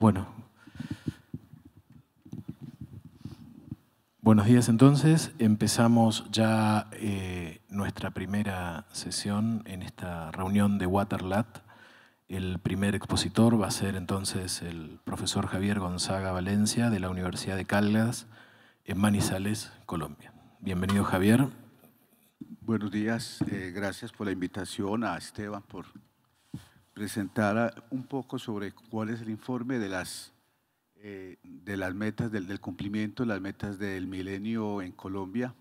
Bueno. Buenos días entonces. Empezamos ya eh, nuestra primera sesión en esta reunión de Waterlat. El primer expositor va a ser entonces el profesor Javier Gonzaga Valencia de la Universidad de Caldas en Manizales, Colombia. Bienvenido Javier. Buenos días, eh, gracias por la invitación a Esteban por presentara un poco sobre cuál es el informe de las, eh, de las metas, del, cumplimiento las metas del milenio en Colombia,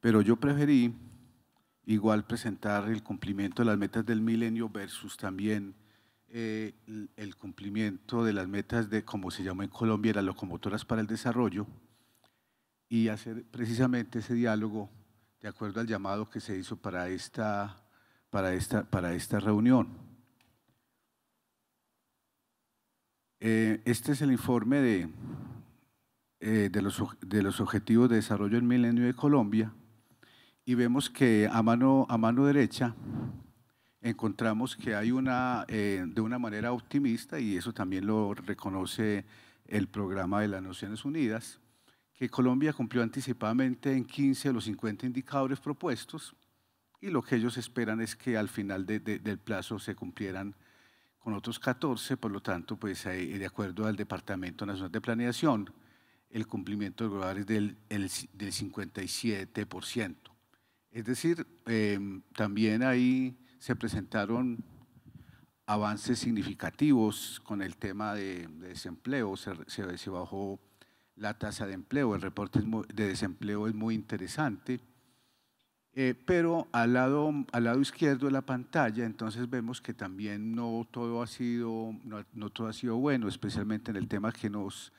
pero yo preferí igual presentar el cumplimiento de las metas del milenio versus también eh, el cumplimiento de las metas de, como se llama en Colombia, las locomotoras para el desarrollo, y hacer precisamente ese diálogo de acuerdo al llamado que se hizo para esta, para esta, para esta reunión. Eh, este es el informe de, eh, de, los, de, los, Objetivos de Desarrollo del Milenio de Colombia y vemos que a mano, a mano derecha encontramos que hay una, eh, de una manera optimista, y eso también lo reconoce el programa de las Naciones Unidas, que Colombia cumplió anticipadamente en 15 de los 50 indicadores propuestos y lo que ellos esperan es que al final del plazo se cumplieran con otros 14, por lo tanto, pues eh, de acuerdo al Departamento Nacional de Planeación, el cumplimiento global es del, del 57%. Es decir, em, también ahí se presentaron avances significativos con el tema de, desempleo, se, se, bajó la tasa de empleo, el reporte de desempleo es muy interesante eh, pero al lado, al lado izquierdo de la pantalla, entonces vemos que también no todo ha sido, no, todo ha sido bueno, especialmente en el tema que nos,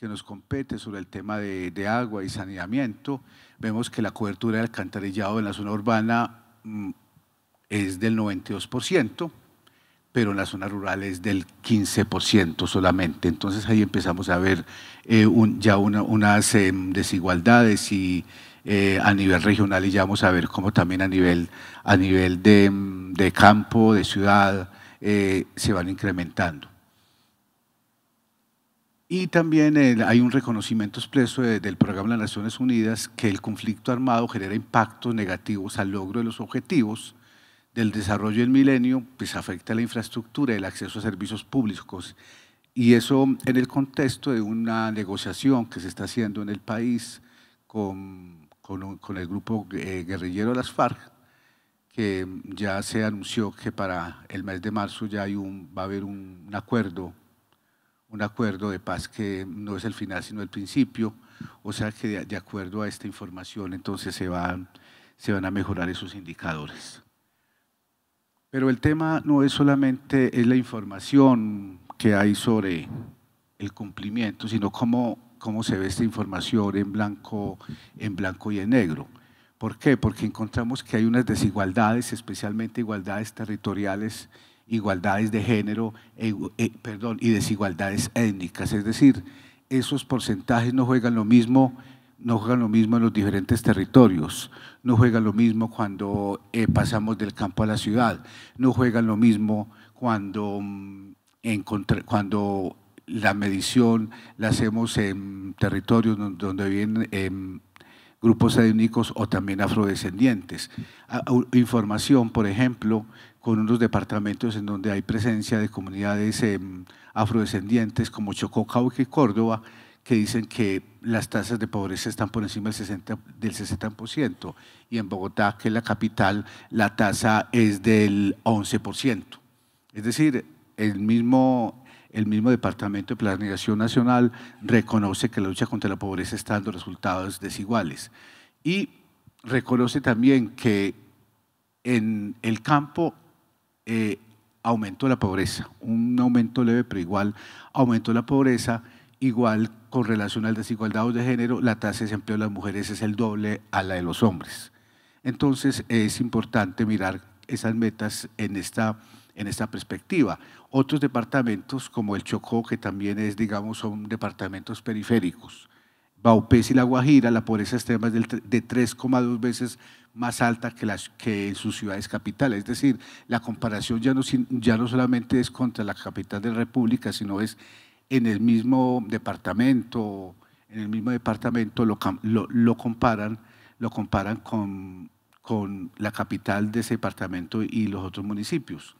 que nos compete sobre el tema de, agua y saneamiento. Vemos que la cobertura de alcantarillado en la zona urbana mm, es del 92%, pero en la zona rural es del 15% solamente. Entonces ahí empezamos a ver eh, ya unas em, desigualdades y eh, a nivel regional y ya vamos a ver cómo también a nivel, a nivel de, campo, de ciudad, eh, se van incrementando. Y también hay un reconocimiento expreso del Programa de las Naciones Unidas que el conflicto armado genera impactos negativos al logro de los objetivos del desarrollo del milenio, pues afecta la infraestructura, y el acceso a servicios públicos. Y eso en el contexto de una negociación que se está haciendo en el país con con, el grupo eh, guerrillero de las FARC, que ya se anunció que para el mes de marzo ya hay un, va a haber un, acuerdo, un acuerdo de paz que no es el final sino el principio, o sea que de, acuerdo a esta información entonces se van, se van a mejorar esos indicadores. Pero el tema no es solamente es la información que hay sobre el cumplimiento, sino cómo cómo se ve esta información en blanco, en blanco y en negro. ¿Por qué? Porque encontramos que hay unas desigualdades, especialmente igualdades territoriales, igualdades de género, e, e, perdón, y desigualdades étnicas. Es decir, esos porcentajes no juegan lo mismo no juegan lo mismo en los diferentes territorios, no juegan lo mismo cuando eh, pasamos del campo a la ciudad, no juegan lo mismo cuando, mm, cuando la medición la hacemos en territorios donde vienen em, grupos étnicos o también afrodescendientes. Información, por ejemplo, con unos departamentos en donde hay presencia de comunidades em, afrodescendientes como Chocó, Cauca y Córdoba, que dicen que las tasas de pobreza están por encima del 60%, del 60% y en Bogotá, que es la capital, la tasa es del 11%. Es decir, el mismo el mismo Departamento de Planeación Nacional reconoce que la lucha contra la pobreza está dando resultados desiguales y reconoce también que en el campo eh, aumentó la pobreza, un aumento leve pero igual aumentó la pobreza, igual con relación a desigualdad de género, la tasa de desempleo de las mujeres es el doble a la de los hombres. Entonces es importante mirar esas metas en esta, en esta perspectiva otros departamentos como el Chocó, que también es, digamos, son departamentos periféricos. Baupés y La Guajira, la pobreza extrema es de 3,2 veces más alta que, las, que en sus ciudades capitales. Es decir, la comparación ya no, ya no solamente es contra la capital de la República, sino es en el mismo departamento, en el mismo departamento lo, lo, lo comparan, lo comparan con la capital de ese departamento y los otros municipios.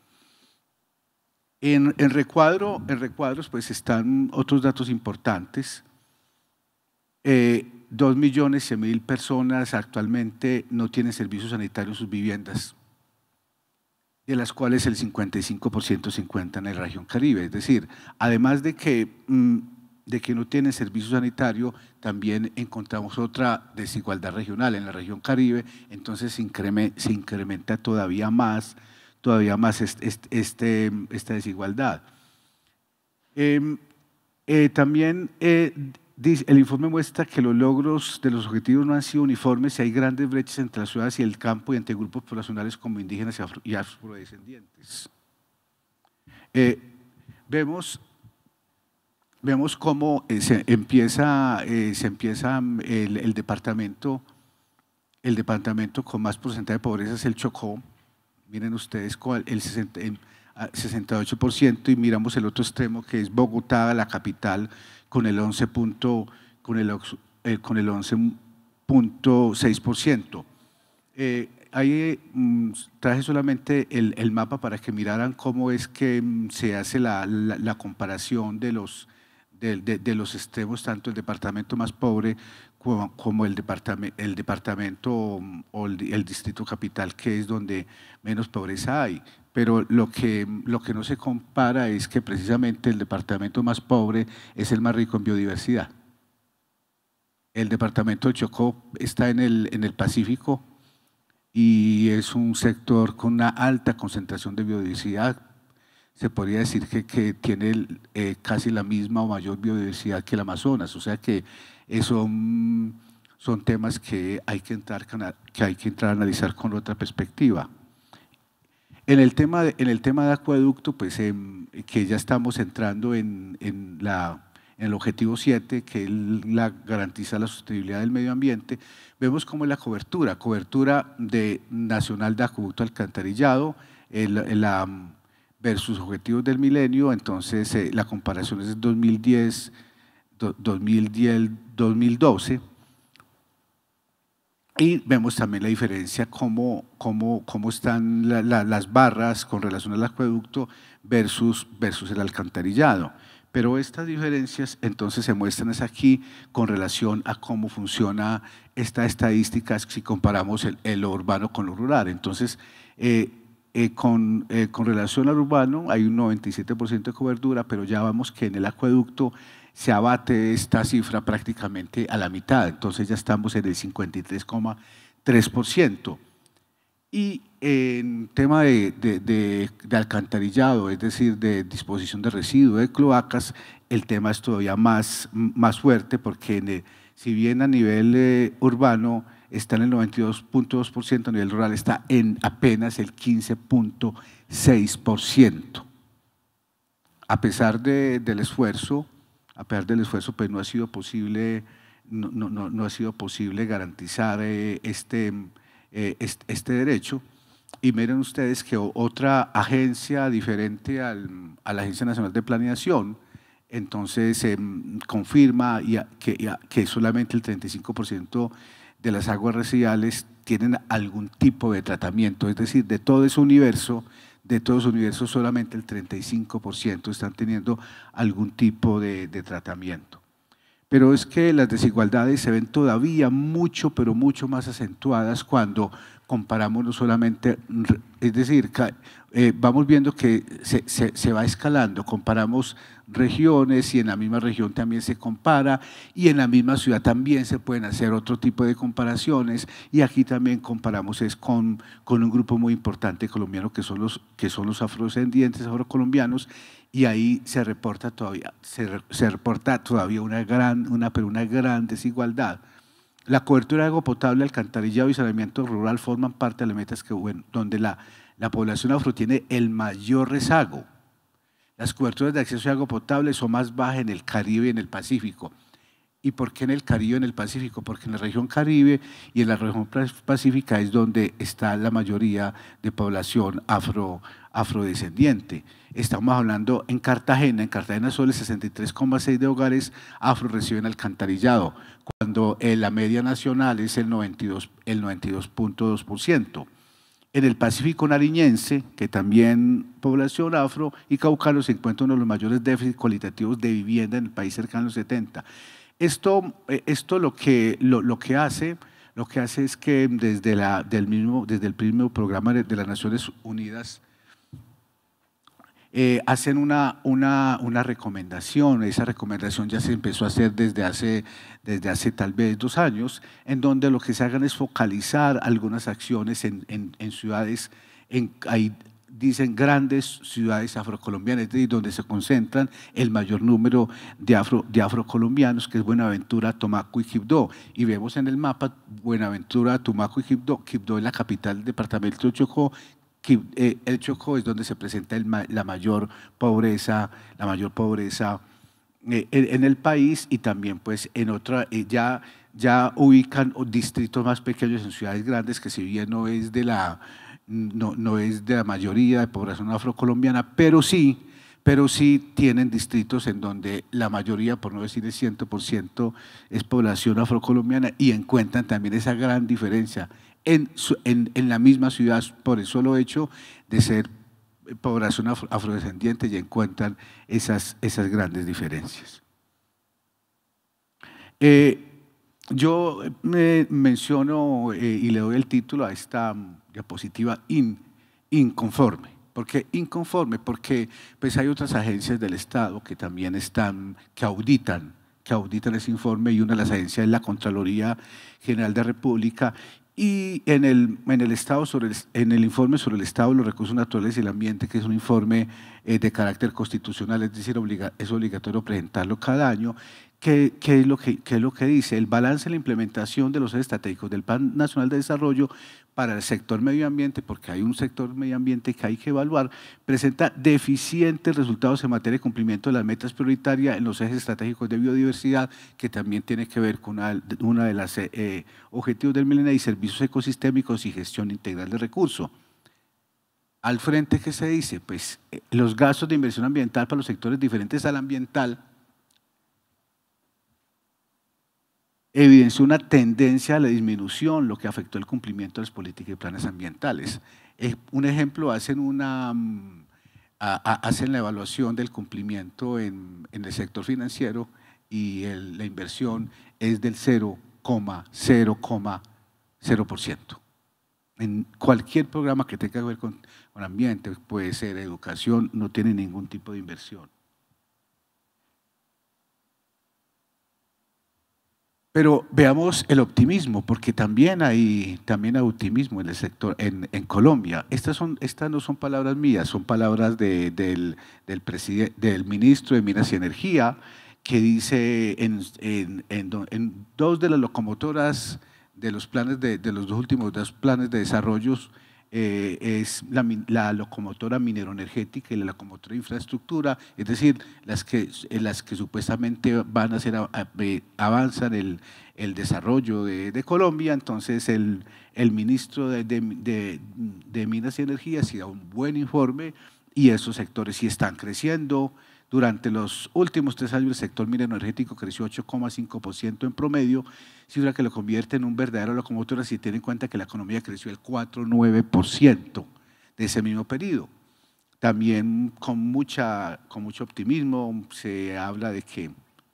En, recuadro, en recuadros pues están otros datos importantes. Eh, dos millones cien mil personas actualmente no tienen servicios sanitarios en sus viviendas, de las cuales el 55% se encuentra en la región Caribe. Es decir, además de que, mm, de que no tienen servicio sanitario, también encontramos otra desigualdad regional en la región Caribe, entonces se, se incrementa todavía más todavía más este, esta desigualdad. Em, eh, también eh, el informe muestra que los logros de los objetivos no han sido uniformes y hay grandes brechas entre las ciudades y el campo y entre grupos poblacionales como indígenas y, afrodescendientes. Eh, vemos cómo se empieza, se empieza el, departamento, el departamento con más porcentaje de pobreza es el Chocó, miren ustedes cuál, el 68% ah, y miramos el otro extremo que es Bogotá, la capital, con el 11 con el, eh, con el 11.6%. Eh, ahí mm, traje solamente el, mapa para que miraran cómo es que mm, se hace la, comparación de los, de, los extremos, tanto el departamento más pobre como el departamento, el departamento o el, distrito capital, que es donde menos pobreza hay. Pero lo que, lo que no se compara es que precisamente el departamento más pobre es el más rico en biodiversidad. El departamento de Chocó está en el, en el Pacífico y es un sector con una alta concentración de biodiversidad. Se podría decir que, que tiene eh, casi la misma o mayor biodiversidad que el Amazonas, o sea que eh, son, son temas que hay que, entrar, que hay que entrar a analizar con otra perspectiva. En el tema de, en el tema de acueducto, pues em, que ya estamos entrando en, el objetivo 7, que la, garantiza la sostenibilidad del medio ambiente, vemos cómo la cobertura, cobertura de nacional de acueducto alcantarillado, versus objetivos del milenio, entonces eh, la comparación es de 2010 2010-2012. Y vemos también la diferencia, cómo, cómo están las barras con relación al acueducto versus, versus el alcantarillado. Pero estas diferencias entonces se muestran aquí con relación a cómo funciona esta estadística si comparamos el, urbano con lo rural. Entonces, eh, eh, con, eh, con, relación al urbano hay un 97% de cobertura, pero ya vamos que en el acueducto se abate esta cifra prácticamente a la mitad, entonces ya estamos en el 53,3%. Y en tema de, alcantarillado, es decir, de disposición de residuos, de cloacas, el tema es todavía más, más fuerte porque si bien a nivel eh, urbano está en el 92.2%, a nivel rural está en apenas el 15.6%. A pesar del esfuerzo a pesar del esfuerzo, pues no ha sido posible, no, no, no, no ha sido posible garantizar eh, este, eh, este, derecho. Y miren ustedes que otra agencia diferente al, a la Agencia Nacional de Planeación, entonces em, confirma y que, que solamente el 35% de las aguas residuales tienen algún tipo de tratamiento, es decir, de todo ese universo de todos los universos solamente el 35% están teniendo algún tipo de, tratamiento. Pero es que las desigualdades se ven todavía mucho, pero mucho más acentuadas cuando comparamos no solamente, es decir, eh, vamos viendo que se, se va escalando, comparamos regiones y en la misma región también se compara y en la misma ciudad también se pueden hacer otro tipo de comparaciones y aquí también comparamos es con, con un grupo muy importante colombiano que son los, que son los afrodescendientes afrocolombianos y ahí se reporta todavía, se, reporta todavía una gran, una, pero una gran desigualdad. La cobertura de agua potable, alcantarillado y saneamiento rural forman parte de las metas que, bueno, donde la, la población afro tiene el mayor rezago las coberturas de acceso a agua potable son más bajas en el Caribe y en el Pacífico. ¿Y por qué en el Caribe y en el Pacífico? Porque en la región Caribe y en la región Pacífica es donde está la mayoría de población afrodescendiente. Estamos hablando en Cartagena, en Cartagena solo el 63,6 de hogares afro reciben alcantarillado, cuando la media nacional es el 92.2%. El en el Pacífico nariñense, que también población afro y caucano se encuentra uno de los mayores déficits cualitativos de vivienda en el país cercano a los 70. Esto, eh, esto lo, que, lo, que hace lo que hace es que desde, la, del mismo, desde el primer programa de las Naciones Unidas eh, hacen una, una, una, recomendación, esa recomendación ya se empezó a hacer desde hace, desde hace tal vez dos años, en donde lo que se hagan es focalizar algunas acciones en, ciudades, en, dicen grandes ciudades afrocolombianas, es decir, donde se concentran el mayor número de, afro, de afrocolombianos, que es Buenaventura, Tomaco y Quibdó. Y vemos en el mapa Buenaventura, Tomaco y Quibdó. Quibdó es la capital del departamento de Chocó, eh, el Chocó es donde se presenta la mayor pobreza, la mayor pobreza eh, en, el país y también pues en otra, eh, ya, ya ubican distritos más pequeños en ciudades grandes que si bien no es de la, no, es de la mayoría de población afrocolombiana, pero sí pero sí tienen distritos en donde la mayoría, por no decir el 100%, es población afrocolombiana y encuentran también esa gran diferencia en, la misma ciudad por el solo hecho de ser eh, población afrodescendiente y encuentran esas, esas grandes diferencias. Eh, yo me eh, menciono y le doy el título a esta diapositiva inconforme. ¿Por qué inconforme? Porque pues, hay otras agencias del Estado que también están, que auditan, que auditan ese informe y una de las agencias es la Contraloría General de República y en el, en el, estado sobre el, en el informe sobre el estado de los recursos naturales y el ambiente, que es un informe eh, de carácter constitucional, es decir, es obligatorio presentarlo cada año, ¿Qué, ¿Qué, es lo que, qué es lo que dice? El balance de la implementación de los estratégicos del Plan Nacional de Desarrollo para el sector medio ambiente, porque hay un sector medio ambiente que hay que evaluar, presenta deficientes resultados en materia de cumplimiento de las metas prioritarias en los ejes estratégicos de biodiversidad, que también tiene que ver con uno de los eh, eh, objetivos del milenio y servicios ecosistémicos y gestión integral de recursos. Al frente, ¿qué se dice? Pues eh, los gastos de inversión ambiental para los sectores diferentes al ambiental evidenció una tendencia a la disminución, lo que afectó el cumplimiento de las políticas y planes ambientales. Un ejemplo, hacen, una, mm, hacen la evaluación del cumplimiento en, el sector financiero y la inversión es del 0,0,0%. En cualquier programa que tenga que ver con, con ambiente, puede ser educación, no tiene ningún tipo de inversión. Pero veamos el optimismo, porque también hay, también optimismo en el sector, en, Colombia. Estas, son, estas no son palabras mías, son palabras del, del, del ministro de Minas y Energía, que dice en, en, en, dos de las locomotoras de los planes de, de los dos últimos dos planes de desarrollos eh, es la, la, locomotora mineroenergética y la locomotora de infraestructura, es decir, las que, eh, las que supuestamente van a hacer eh, avanzar el, desarrollo de, Colombia. Entonces, el, ministro de, Minas y Energía ha sido un buen informe y esos sectores sí están creciendo. Durante los últimos tres años, el sector minero energético creció 8,5% en promedio, cifra que lo convierte en un verdadero locomotor si tiene en cuenta que la economía creció el 4,9% de ese mismo periodo. También con, mucha, con mucho optimismo se habla de que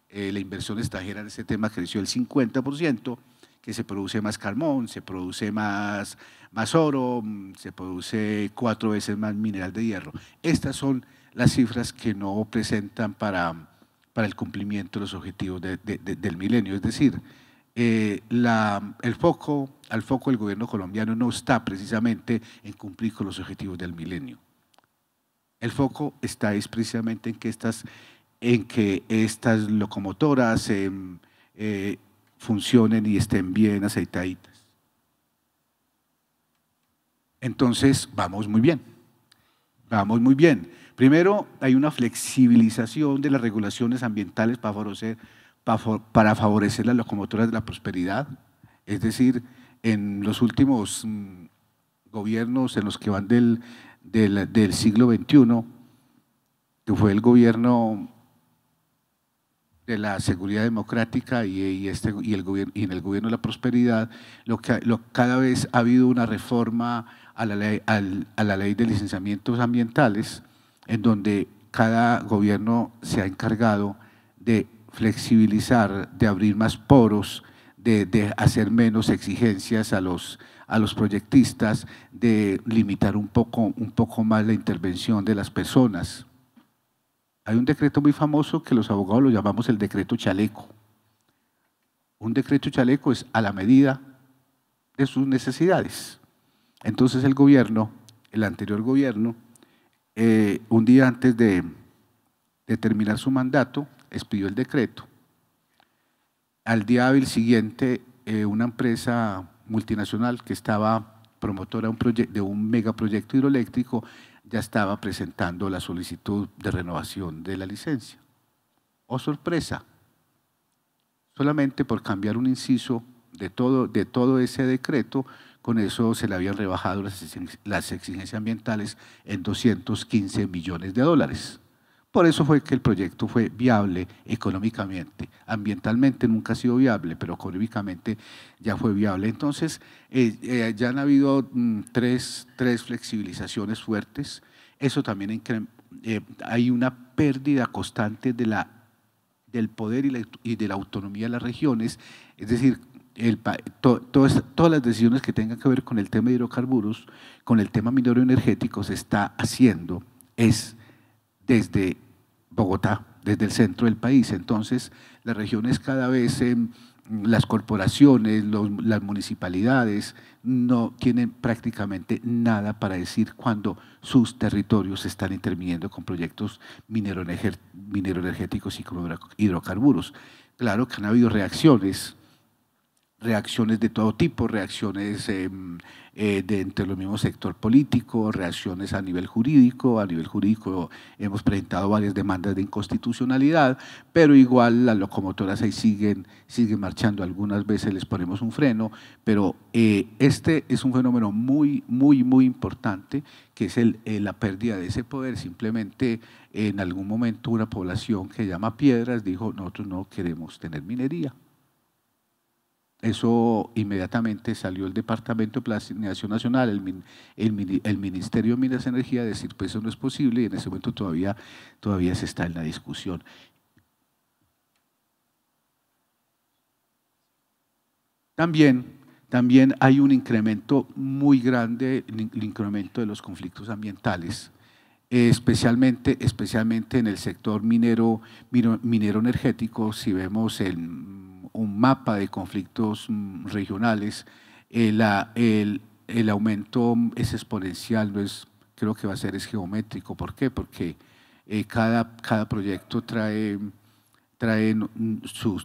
eh, la inversión extranjera en ese tema creció el 50% que se produce más carbón, se produce más, más oro, se produce cuatro veces más mineral de hierro. Estas son las cifras que no presentan para, para el cumplimiento de los objetivos del milenio. Es decir, eh, el foco, al foco del gobierno colombiano no está precisamente en cumplir con los objetivos del milenio. El foco está es precisamente en que estas, en que estas locomotoras em, eh, funcionen y estén bien aceitaditas. Entonces, vamos muy bien, vamos muy bien. Primero, hay una flexibilización de las regulaciones ambientales para favorecer, para favorecer las locomotoras de la prosperidad. Es decir, en los últimos mm, gobiernos, en los que van del, del, siglo XXI, que fue el gobierno de la seguridad democrática y, este, y, el gobierno, y en el gobierno de la prosperidad, lo que, cada vez ha habido una reforma a a la ley de licenciamientos ambientales en donde cada gobierno se ha encargado de flexibilizar, de abrir más poros, de, hacer menos exigencias a los, proyectistas, de limitar un poco, un poco más la intervención de las personas. Hay un decreto muy famoso que los abogados lo llamamos el decreto chaleco. Un decreto chaleco es a la medida de sus necesidades. Entonces el gobierno, el anterior gobierno, eh, un día antes de, terminar su mandato, expidió el decreto. Al día siguiente, eh, una empresa multinacional que estaba promotora un de un megaproyecto hidroeléctrico ya estaba presentando la solicitud de renovación de la licencia. ¡Oh, sorpresa! Solamente por cambiar un inciso de todo, de todo ese decreto, con eso se le habían rebajado las exigencias ambientales en 215 millones de dólares. Por eso fue que el proyecto fue viable económicamente. Ambientalmente nunca ha sido viable, pero económicamente ya fue viable. Entonces, eh, eh, ya han habido mm, tres, flexibilizaciones fuertes. Eso también eh, hay una pérdida constante de la, del poder y, y de la autonomía de las regiones. Es decir, el, todas, las decisiones que tengan que ver con el tema de hidrocarburos, con el tema minero energético, se está haciendo es desde Bogotá, desde el centro del país. Entonces, las regiones cada vez, em, las corporaciones, las municipalidades, no tienen prácticamente nada para decir cuando sus territorios están interviniendo con proyectos minero, energéticos y con hidrocarburos. Claro que han habido reacciones reacciones de todo tipo, reacciones em, eh, de entre los mismos sector político, reacciones a nivel jurídico. A nivel jurídico hemos presentado varias demandas de inconstitucionalidad, pero igual las locomotoras ahí siguen, siguen marchando. Algunas veces les ponemos un freno, pero eh, este es un fenómeno muy, muy, muy importante, que es el, eh, la pérdida de ese poder. Simplemente en algún momento una población que llama Piedras dijo, nosotros no queremos tener minería. Eso inmediatamente salió el Departamento de Planeación Nacional, el, Ministerio de Minas y Energía, decir, pues eso no es posible y en ese momento todavía, todavía se está en la discusión. También, también hay un incremento muy grande, el incremento de los conflictos ambientales, especialmente, especialmente en el sector minero, minero energético, si vemos el un mapa de conflictos mm, regionales, eh, el, el, aumento es exponencial, no es, creo que va a ser es geométrico. ¿Por qué? Porque eh, cada, cada proyecto trae, trae no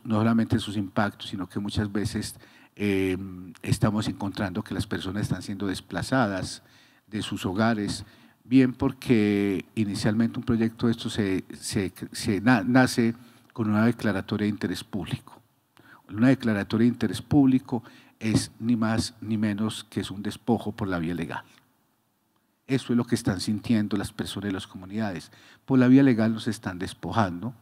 solamente sus impactos, sino que muchas veces em, estamos encontrando que las personas están siendo desplazadas de sus hogares, bien porque inicialmente un proyecto de esto se nace con una declaratoria de interés público una declaratoria de interés público es ni más ni menos que es un despojo por la vía legal. Eso es lo que están sintiendo las personas y las comunidades. Por la vía legal nos están despojando.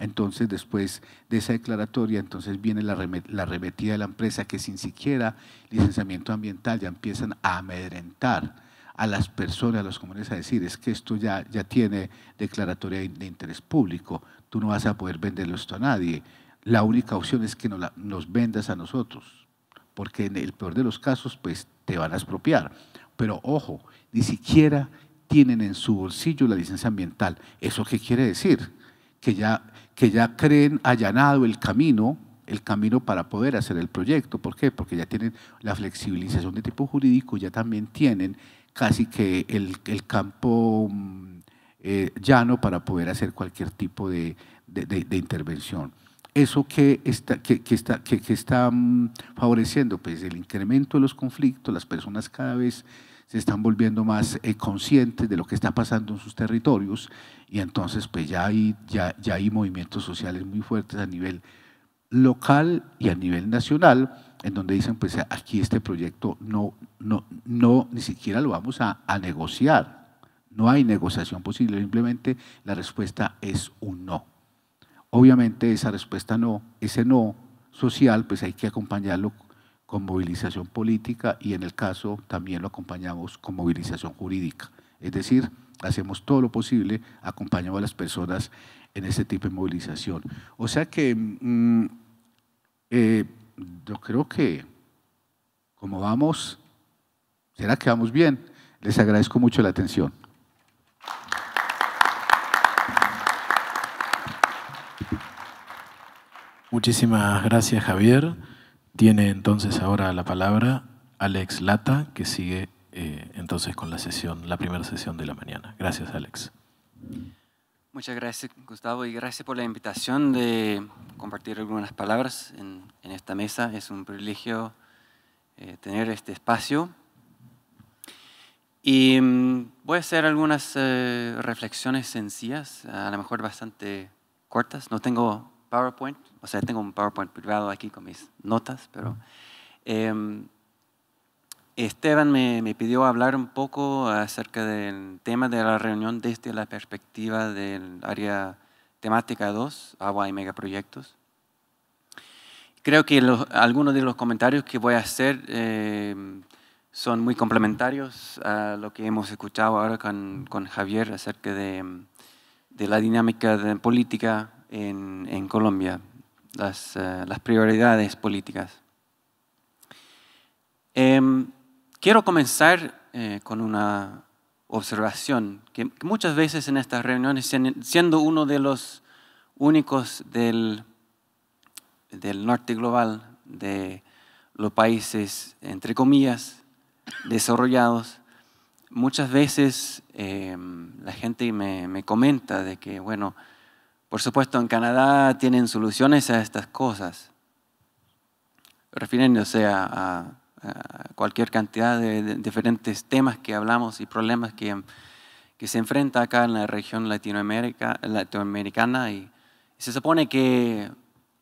Entonces, después de esa declaratoria, entonces viene la, arremetida de la empresa que sin siquiera licenciamiento ambiental ya empiezan a amedrentar a las personas, a los comunes a decir, es que esto ya, ya tiene declaratoria de interés público, tú no vas a poder venderlo esto a nadie, la única opción es que nos, nos vendas a nosotros, porque en el peor de los casos, pues te van a expropiar. Pero ojo, ni siquiera tienen en su bolsillo la licencia ambiental. ¿Eso qué quiere decir? Que ya, que ya creen allanado el camino, el camino para poder hacer el proyecto. ¿Por qué? Porque ya tienen la flexibilización de tipo jurídico, ya también tienen casi que el, campo mm, eh, llano para poder hacer cualquier tipo de intervención eso que está, que, está, que, mm, favoreciendo, pues el incremento de los conflictos, las personas cada vez se están volviendo más eh, conscientes de lo que está pasando en sus territorios y entonces pues ya hay, ya, hay movimientos sociales muy fuertes a nivel local y a nivel nacional, en donde dicen, pues aquí este proyecto no, no, no, ni siquiera lo vamos a, negociar. No hay negociación posible, simplemente la respuesta es un no. Obviamente esa respuesta no, ese no social, pues hay que acompañarlo con movilización política y en el caso también lo acompañamos con movilización jurídica. Es decir, hacemos todo lo posible, acompañamos a las personas en ese tipo de movilización. O sea que mm, eh, yo creo que como vamos, será que vamos bien. Les agradezco mucho la atención. Muchísimas gracias, Javier. Tiene entonces ahora la palabra Alex Lata, que sigue eh, entonces con la sesión, la primera sesión de la mañana. Gracias, Alex. Muchas gracias, Gustavo, y gracias por la invitación de compartir algunas palabras en, esta mesa. Es un privilegio eh, tener este espacio. Y mm, voy a hacer algunas eh, reflexiones sencillas, a lo mejor bastante cortas. No tengo PowerPoint, o sea, tengo un PowerPoint privado aquí con mis notas, pero... Em, Esteban me, pidió hablar un poco acerca del tema de la reunión desde la perspectiva del área temática 2, agua y megaproyectos. Creo que algunos de los comentarios que voy a hacer em, son muy complementarios a lo que hemos escuchado ahora con, Javier acerca de, la dinámica de política en, en Colombia. Eh, las, prioridades políticas. Em, quiero comenzar eh, con una observación, que, muchas veces en estas reuniones, siendo uno de los únicos del, del norte global, de los países, entre comillas, desarrollados, muchas veces em, la gente me, me, comenta de que, bueno, por supuesto, en Canadá tienen soluciones a estas cosas, refiriéndose a, a cualquier cantidad de, diferentes temas que hablamos y problemas que, se enfrenta acá en la región latinoamericana. Y, se supone que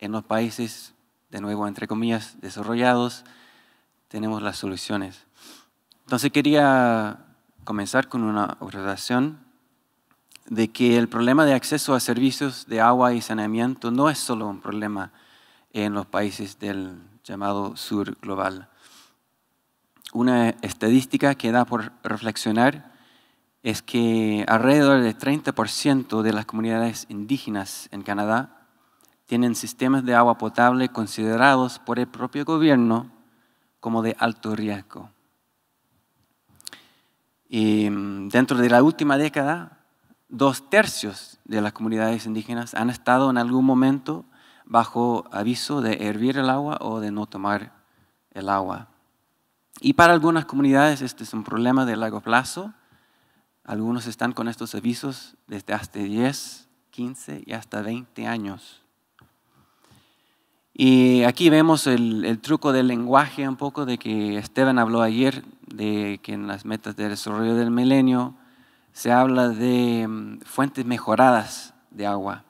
en los países, de nuevo, entre comillas, desarrollados, tenemos las soluciones. Entonces quería comenzar con una oración de que el problema de acceso a servicios de agua y saneamiento no es solo un problema en los países del llamado sur global. Una estadística que da por reflexionar es que alrededor del 30% de las comunidades indígenas en Canadá tienen sistemas de agua potable considerados por el propio gobierno como de alto riesgo. Y mm, dentro de la última década, dos tercios de las comunidades indígenas han estado en algún momento bajo aviso de hervir el agua o de no tomar el agua. Y para algunas comunidades este es un problema de largo plazo. Algunos están con estos avisos desde hasta 10, 15 y hasta 20 años. Y aquí vemos el, truco del lenguaje un poco de que Esteban habló ayer, de que en las metas de desarrollo del milenio se habla de mm, fuentes mejoradas de agua.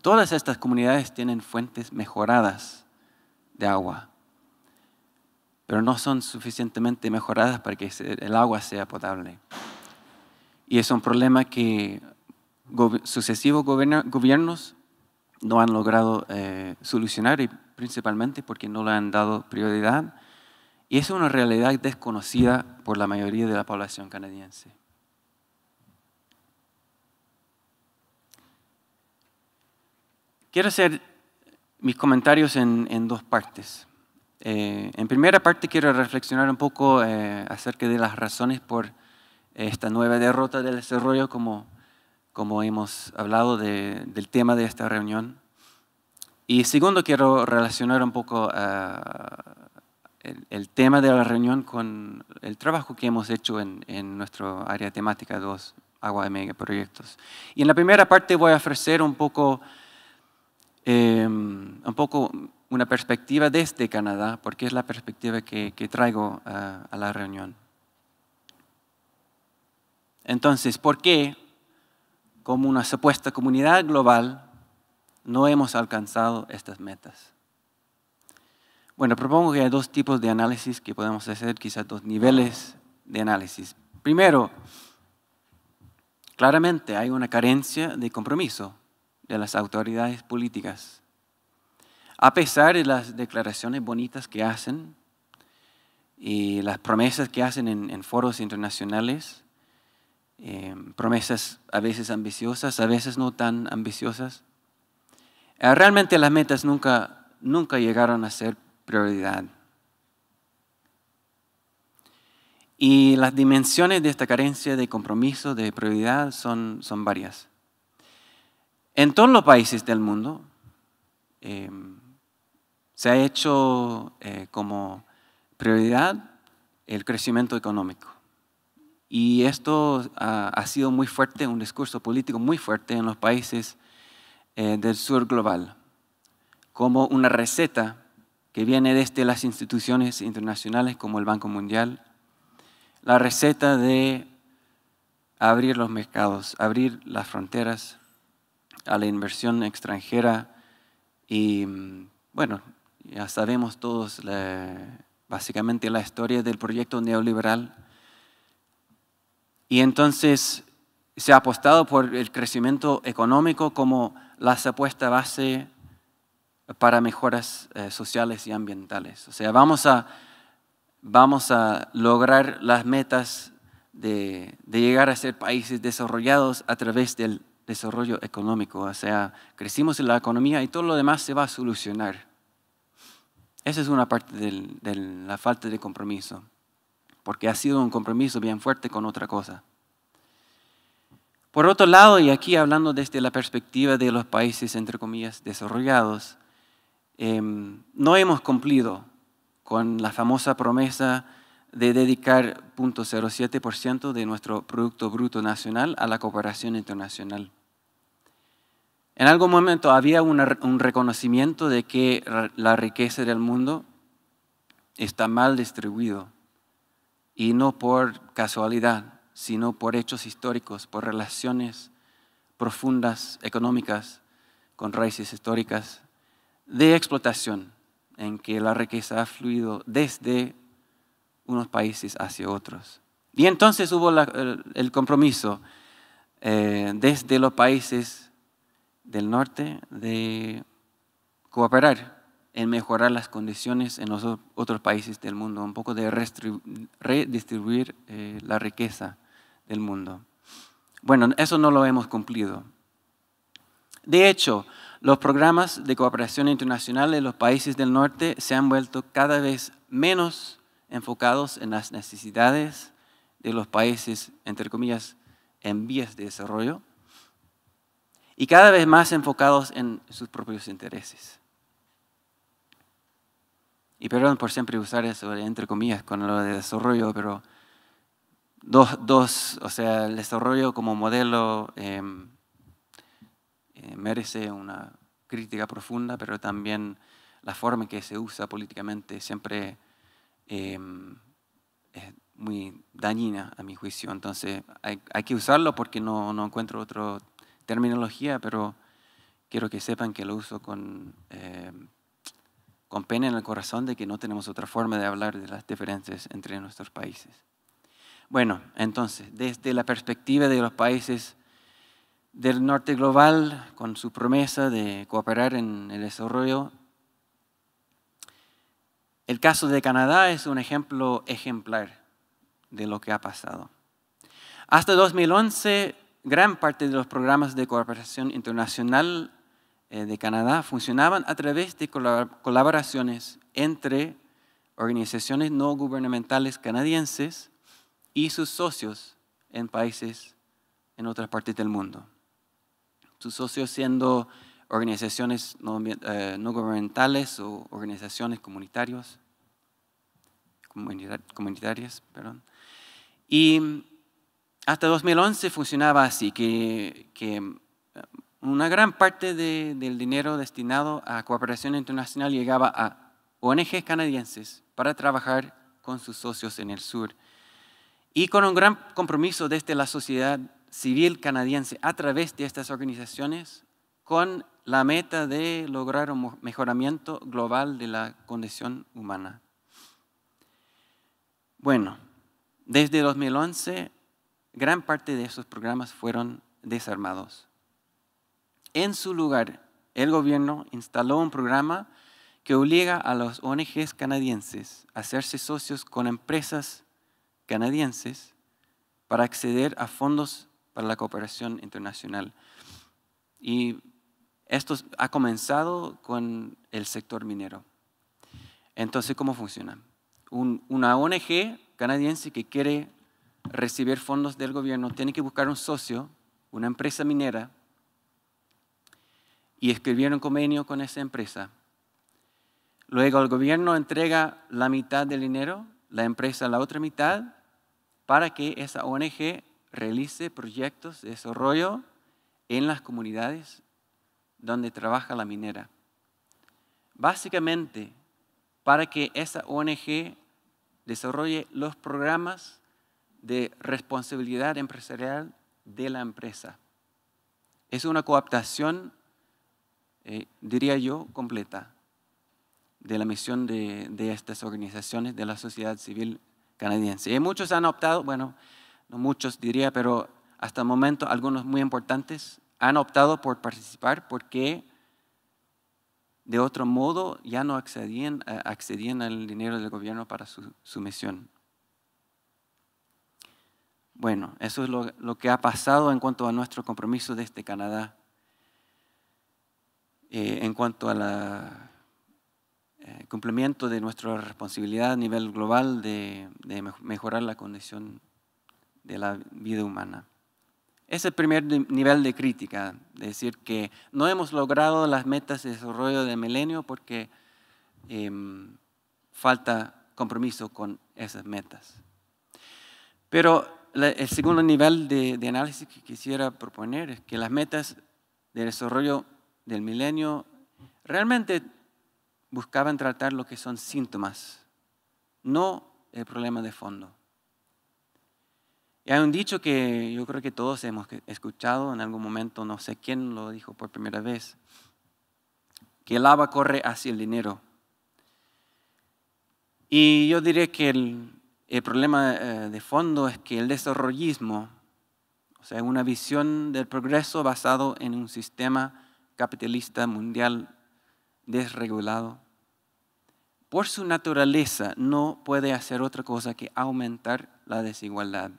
Todas estas comunidades tienen fuentes mejoradas de agua, pero no son suficientemente mejoradas para que el agua sea potable. Y es un problema que sucesivos gobiernos no han logrado eh, solucionar, y principalmente porque no le han dado prioridad. Y es una realidad desconocida por la mayoría de la población canadiense. Quiero hacer mis comentarios en, dos partes. Eh, en primera parte quiero reflexionar un poco eh, acerca de las razones por esta nueva derrota del desarrollo, como, como hemos hablado del tema de esta reunión. Y segundo, quiero relacionar un poco ah, el, tema de la reunión con el trabajo que hemos hecho en, en nuestro área temática 2, Agua de Megaproyectos. Y en la primera parte voy a ofrecer un poco Em, un poco una perspectiva desde Canadá, porque es la perspectiva que, traigo ah, a la reunión. Entonces, ¿por qué, como una supuesta comunidad global, no hemos alcanzado estas metas? Bueno, propongo que hay dos tipos de análisis que podemos hacer, quizás dos niveles de análisis. Primero, claramente hay una carencia de compromiso de las autoridades políticas. A pesar de las declaraciones bonitas que hacen y eh, las promesas que hacen en, foros internacionales, eh, promesas a veces ambiciosas, a veces no tan ambiciosas, eh, realmente las metas nunca, nunca llegaron a ser prioridad. Y las dimensiones de esta carencia de compromiso, de prioridad, son, son varias. En todos los países del mundo eh, se ha hecho eh, como prioridad el crecimiento económico. Y esto ha, sido muy fuerte, un discurso político muy fuerte en los países eh, del sur global, como una receta que viene desde las instituciones internacionales como el Banco Mundial, la receta de abrir los mercados, abrir las fronteras, a la inversión extranjera y mm, bueno, ya sabemos todos básicamente la historia del proyecto neoliberal. Y entonces se ha apostado por el crecimiento económico como la supuesta base para mejoras eh, sociales y ambientales. O sea, vamos a, vamos a lograr las metas de llegar a ser países desarrollados a través del desarrollo económico, o sea, crecimos en la economía y todo lo demás se va a solucionar. Esa es una parte de la falta de compromiso, porque ha sido un compromiso bien fuerte con otra cosa. Por otro lado, y aquí hablando desde la perspectiva de los países, entre comillas, desarrollados, em, no hemos cumplido con la famosa promesa de dedicar 0.07% de nuestro Producto Bruto Nacional a la cooperación internacional. En algún momento había un reconocimiento de que la riqueza del mundo está mal distribuido y no por casualidad, sino por hechos históricos, por relaciones profundas económicas con raíces históricas de explotación en que la riqueza ha fluido desde unos países hacia otros. Y entonces hubo el, compromiso eh, desde los países del norte de cooperar en mejorar las condiciones en los otros países del mundo, un poco de redistribuir eh, la riqueza del mundo. Bueno, eso no lo hemos cumplido. De hecho, los programas de cooperación internacional de los países del norte se han vuelto cada vez menos enfocados en las necesidades de los países, entre comillas, en vías de desarrollo, y cada vez más enfocados en sus propios intereses. Y perdón por siempre usar eso, entre comillas, con lo de desarrollo, pero dos, o sea, el desarrollo como modelo em, eh, merece una crítica profunda, pero también la forma en que se usa políticamente siempre Em, es muy dañina a mi juicio. Entonces hay, que usarlo porque no, no, encuentro otra terminología, pero quiero que sepan que lo uso con, em, con pena en el corazón de que no tenemos otra forma de hablar de las diferencias entre nuestros países. Bueno, entonces, desde la perspectiva de los países del norte global, con su promesa de cooperar en el desarrollo, el caso de Canadá es un ejemplo ejemplar de lo que ha pasado. Hasta 2011, gran parte de los programas de cooperación internacional eh, de Canadá funcionaban a través de colaboraciones entre organizaciones no gubernamentales canadienses y sus socios en países en otras partes del mundo. Sus socios siendo organizaciones eh, no, gubernamentales o organizaciones comunitarias, comunitarias perdón. y hasta 2011 funcionaba así, que, que eh, una gran parte de, del dinero destinado a cooperación internacional llegaba a ONGs canadienses para trabajar con sus socios en el sur y con un gran compromiso desde la sociedad civil canadiense a través de estas organizaciones con la meta de lograr un mejoramiento global de la condición humana. Bueno, desde 2011, gran parte de esos programas fueron desarmados. En su lugar, el gobierno instaló un programa que obliga a las ONGs canadienses a hacerse socios con empresas canadienses para acceder a fondos para la cooperación internacional. Y esto ha comenzado con el sector minero. Entonces, ¿cómo funciona? una ONG canadiense que quiere recibir fondos del gobierno tiene que buscar un socio, una empresa minera, y escribir un convenio con esa empresa. Luego el gobierno entrega la mitad del dinero, la empresa la otra mitad, para que esa ONG realice proyectos de desarrollo en las comunidades donde trabaja la minera. Básicamente, para que esa ONG desarrolle los programas de responsabilidad empresarial de la empresa. Es una cooptación, eh, diría yo, completa de la misión de, de, estas organizaciones de la sociedad civil canadiense. Y muchos han optado, bueno, no muchos diría, pero hasta el momento algunos muy importantes han optado por participar porque de otro modo ya no accedían, eh, accedían al dinero del gobierno para su, misión. Bueno, eso es lo, que ha pasado en cuanto a nuestro compromiso desde Canadá, eh, en cuanto al eh, cumplimiento de nuestra responsabilidad a nivel global de mejorar la condición de la vida humana. Es el primer nivel de crítica, decir que no hemos logrado las metas de desarrollo del milenio porque em, falta compromiso con esas metas. Pero el segundo nivel de análisis que quisiera proponer es que las metas de desarrollo del milenio realmente buscaban tratar lo que son síntomas, no el problema de fondo. Y hay un dicho que yo creo que todos hemos escuchado en algún momento, no sé quién lo dijo por primera vez, que el agua corre hacia el dinero. Y yo diré que el, el problema eh, de fondo es que el desarrollismo, o sea, una visión del progreso basado en un sistema capitalista mundial desregulado, por su naturaleza no puede hacer otra cosa que aumentar la desigualdad.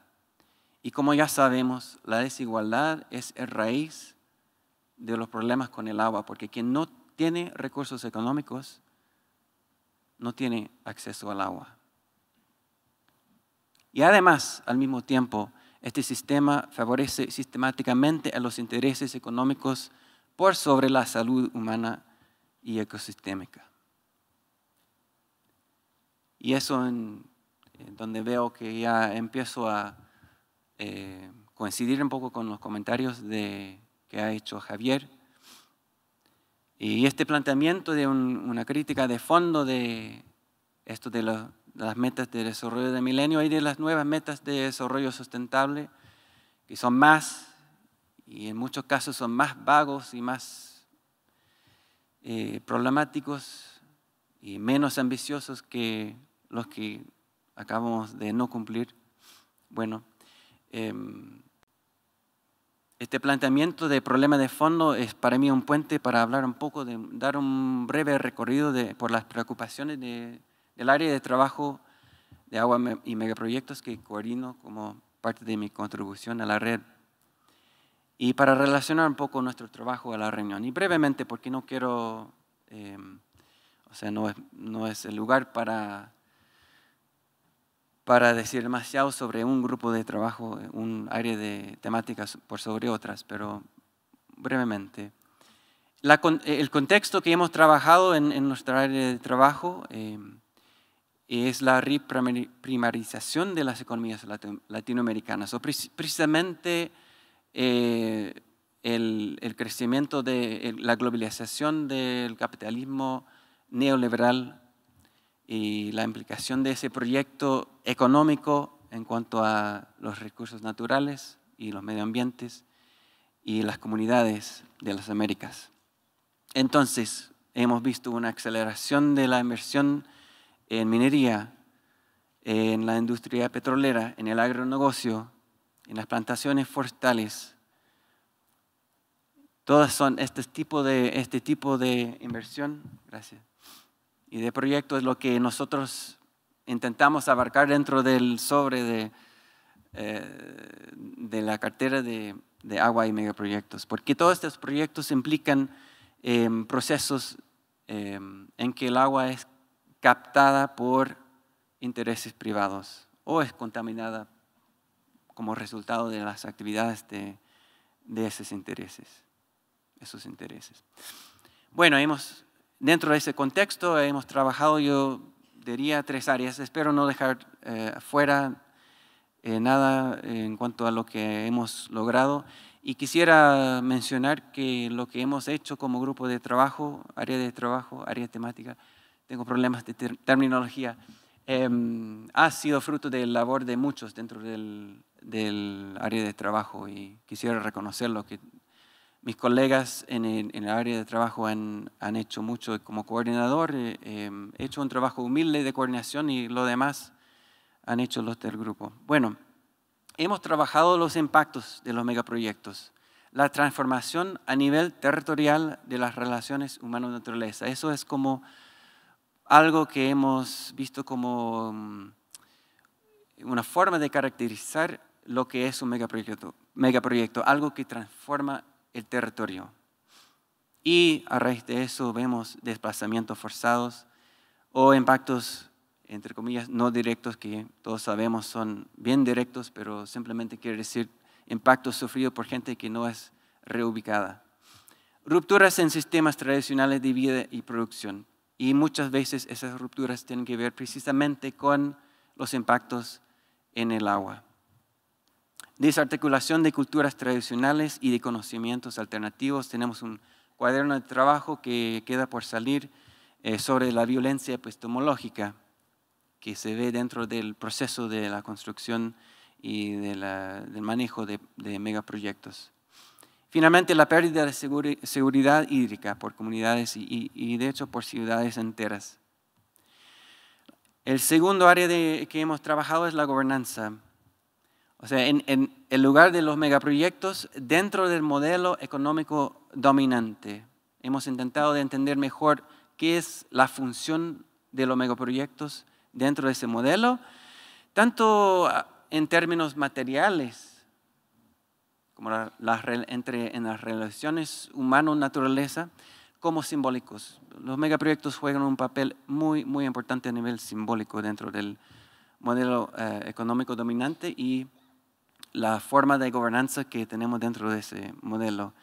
Y como ya sabemos, la desigualdad es la raíz de los problemas con el agua, porque quien no tiene recursos económicos no tiene acceso al agua. Y además, al mismo tiempo, este sistema favorece sistemáticamente a los intereses económicos por sobre la salud humana y ecosistémica. Y eso es donde veo que ya empiezo a eh, coincidir un poco con los comentarios que ha hecho Javier. Y este planteamiento de una crítica de fondo de esto de, las metas de desarrollo de milenio y de las nuevas metas de desarrollo sustentable, que son más, y en muchos casos son más vagos y más eh, problemáticos y menos ambiciosos que los que acabamos de no cumplir. Bueno, Em, este planteamiento de problema de fondo es para mí un puente para hablar un poco, de, dar un breve recorrido de, por las preocupaciones de, del área de trabajo de agua y megaproyectos que coordino como parte de mi contribución a la red. Y para relacionar un poco nuestro trabajo a la reunión. Y brevemente, porque no quiero, em, o sea, no es, no es el lugar para para decir demasiado sobre un grupo de trabajo, un área de temáticas por sobre otras, pero brevemente. Eh, el contexto que hemos trabajado en, en nuestra área de trabajo eh, es la reprimarización de las economías latinoamericanas, o precisamente eh, el, crecimiento de la globalización del capitalismo neoliberal y la implicación de ese proyecto económico en cuanto a los recursos naturales y los medioambientes y las comunidades de las Américas. Entonces, hemos visto una aceleración de la inversión en minería, en la industria petrolera, en el agronegocio, en las plantaciones forestales. Todas son este tipo de, este tipo de inversión. Gracias y de proyecto es lo que nosotros intentamos abarcar dentro del sobre de, eh, de la cartera de, agua y megaproyectos, porque todos estos proyectos implican em, procesos em, en que el agua es captada por intereses privados o es contaminada como resultado de las actividades de, de esos intereses. Esos intereses. Bueno, hemos Dentro de ese contexto hemos trabajado, yo diría, tres áreas. Espero no dejar eh, fuera eh, nada en cuanto a lo que hemos logrado. Y quisiera mencionar que lo que hemos hecho como grupo de trabajo, área de trabajo, área temática, tengo problemas de terminología, em, ha sido fruto de labor de muchos dentro del, del área de trabajo y quisiera reconocerlo que mis colegas en el, área de trabajo han, hecho mucho como coordinador, eh, em, he hecho un trabajo humilde de coordinación y lo demás han hecho los del grupo. Bueno, hemos trabajado los impactos de los megaproyectos, la transformación a nivel territorial de las relaciones humano-naturaleza. Eso es como algo que hemos visto como mm, una forma de caracterizar lo que es un megaproyecto, megaproyecto algo que transforma el territorio. Y a raíz de eso vemos desplazamientos forzados o impactos, entre comillas, no directos, que todos sabemos son bien directos, pero simplemente quiere decir impactos sufridos por gente que no es reubicada. Rupturas en sistemas tradicionales de vida y producción. Y muchas veces esas rupturas tienen que ver precisamente con los impactos en el agua desarticulación de culturas tradicionales y de conocimientos alternativos. Tenemos un cuaderno de trabajo que queda por salir eh, sobre la violencia epistemológica que se ve dentro del proceso de la construcción y del manejo de, megaproyectos. Finalmente, la pérdida de seguridad hídrica por comunidades y, de hecho, por ciudades enteras. El segundo área que hemos trabajado es la gobernanza. O sea, en, el lugar de los megaproyectos dentro del modelo económico dominante. Hemos intentado de entender mejor qué es la función de los megaproyectos dentro de ese modelo, tanto en términos materiales, como entre, en las relaciones humano-naturaleza, como simbólicos. Los megaproyectos juegan un papel muy, muy importante a nivel simbólico dentro del modelo eh, económico dominante y la forma de gobernanza que tenemos dentro de ese modelo.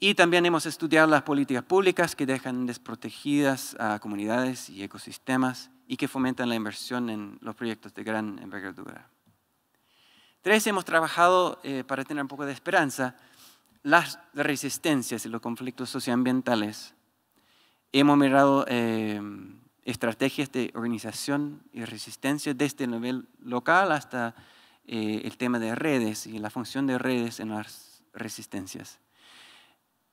Y también hemos estudiado las políticas públicas que dejan desprotegidas a comunidades y ecosistemas y que fomentan la inversión en los proyectos de gran envergadura. Tres, hemos trabajado eh, para tener un poco de esperanza las resistencias y los conflictos socioambientales. Hemos mirado eh, estrategias de organización y resistencia desde el nivel local hasta eh, el tema de redes y la función de redes en las resistencias.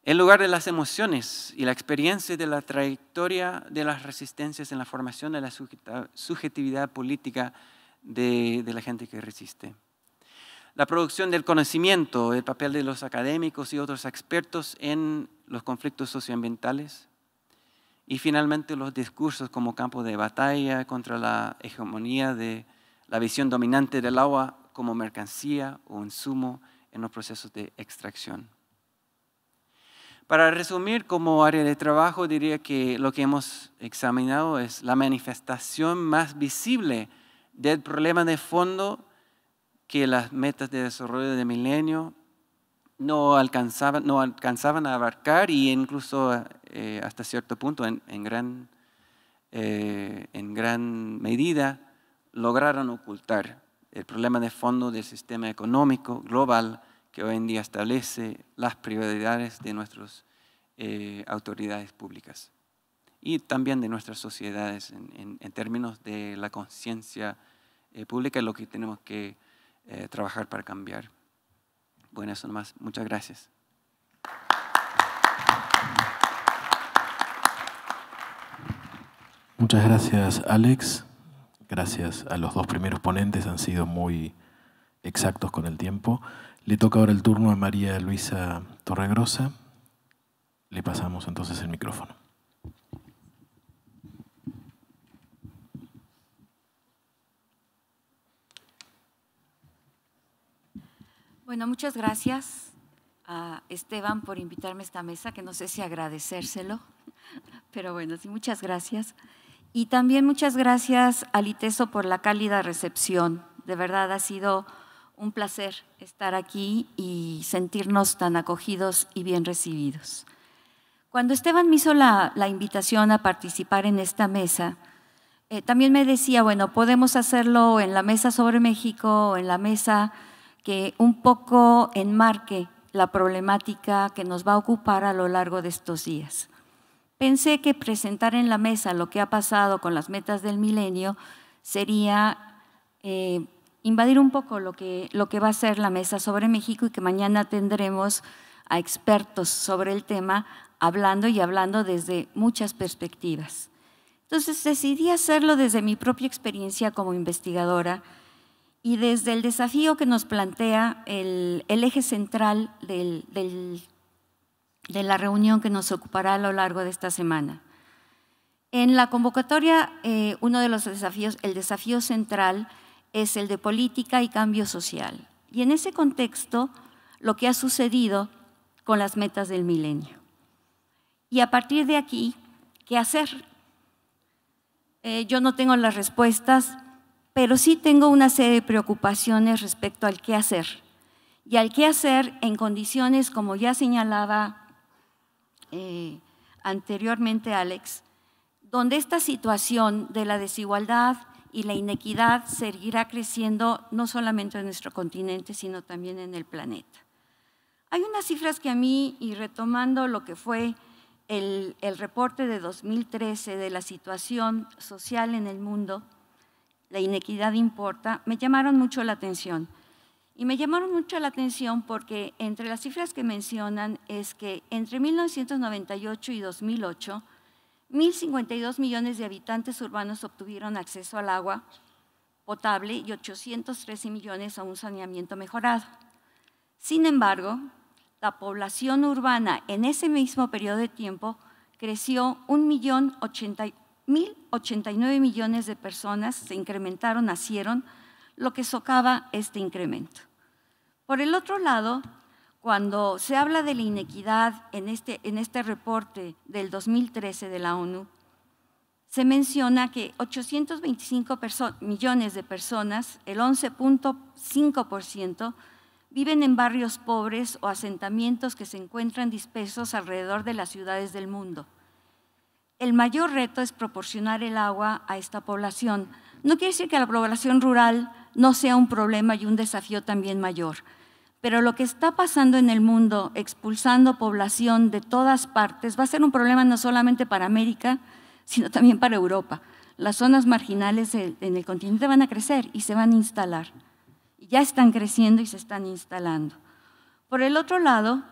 El lugar de las emociones y la experiencia de la trayectoria de las resistencias en la formación de la subjetividad política de la gente que resiste. La producción del conocimiento, el papel de los académicos y otros expertos en los conflictos socioambientales, y finalmente los discursos como campo de batalla contra la hegemonía de la visión dominante del agua como mercancía o insumo en los procesos de extracción. Para resumir como área de trabajo, diría que lo que hemos examinado es la manifestación más visible del problema de fondo que las metas de desarrollo de milenio no alcanzaban, no alcanzaban a abarcar y incluso eh, hasta cierto punto, en, en gran eh, medida, lograron ocultar el problema de fondo del sistema económico global que hoy en día establece las prioridades de nuestras eh, autoridades públicas y también de nuestras sociedades en, términos de la conciencia pública eh, pública, lo que tenemos que eh, trabajar para cambiar. Bueno, eso nomás. Muchas gracias. Muchas gracias, Alex gracias a los dos primeros ponentes, han sido muy exactos con el tiempo. Le toca ahora el turno a María Luisa Torregrosa. Le pasamos entonces el micrófono. Bueno, muchas gracias a Esteban por invitarme a esta mesa, que no sé si agradecérselo, pero bueno, sí, muchas gracias. Y también muchas gracias a Liteso por la cálida recepción. De verdad ha sido un placer estar aquí y sentirnos tan acogidos y bien recibidos. Cuando Esteban me hizo la, invitación a participar en esta mesa, eh, también me decía, bueno, podemos hacerlo en la mesa sobre México o en la mesa que un poco enmarque la problemática que nos va a ocupar a lo largo de estos días. Pensé que presentar en la mesa lo que ha pasado con las metas del milenio sería eh, invadir un poco lo que, lo que va a ser la mesa sobre México y que mañana tendremos a expertos sobre el tema hablando y hablando desde muchas perspectivas. Entonces decidí hacerlo desde mi propia experiencia como investigadora y desde el desafío que nos plantea el, eje central del, del de la reunión que nos ocupará a lo largo de esta semana. En la convocatoria, eh, uno de los desafíos, el desafío central, es el de política y cambio social. Y en ese contexto, lo que ha sucedido con las metas del milenio. Y a partir de aquí, ¿qué hacer? Eh, yo no tengo las respuestas, pero sí tengo una serie de preocupaciones respecto al qué hacer. Y al qué hacer en condiciones, como ya señalaba eh, anteriormente, Alex, donde esta situación de la desigualdad y la inequidad seguirá creciendo no solamente en nuestro continente, sino también en el planeta. Hay unas cifras que a mí, y retomando lo que fue el reporte de 2013 de la situación social en el mundo, la inequidad importa, me llamaron mucho la atención. Y me llamaron mucho la atención porque entre las cifras que mencionan es que entre 1998 y 2008, 1.052 millones de habitantes urbanos obtuvieron acceso al agua potable y 813 millones a un saneamiento mejorado. Sin embargo, la población urbana en ese mismo periodo de tiempo creció 1.089 millones de personas, se incrementaron, nacieron lo que socava este incremento. Por el otro lado, cuando se habla de la inequidad en este, este reporte del 2013 de la ONU, se menciona que 825 millones de personas, el 11.5%, viven en barrios pobres o asentamientos que se encuentran dispersos alrededor de las ciudades del mundo. El mayor reto es proporcionar el agua a esta población. No quiere decir que la población rural no sea un problema y un desafío también mayor. Pero lo que está pasando en el mundo, expulsando población de todas partes, va a ser un problema no solamente para América, sino también para Europa. Las zonas marginales en el continente van a crecer y se van a instalar. Ya están creciendo y se están instalando. Por el otro lado,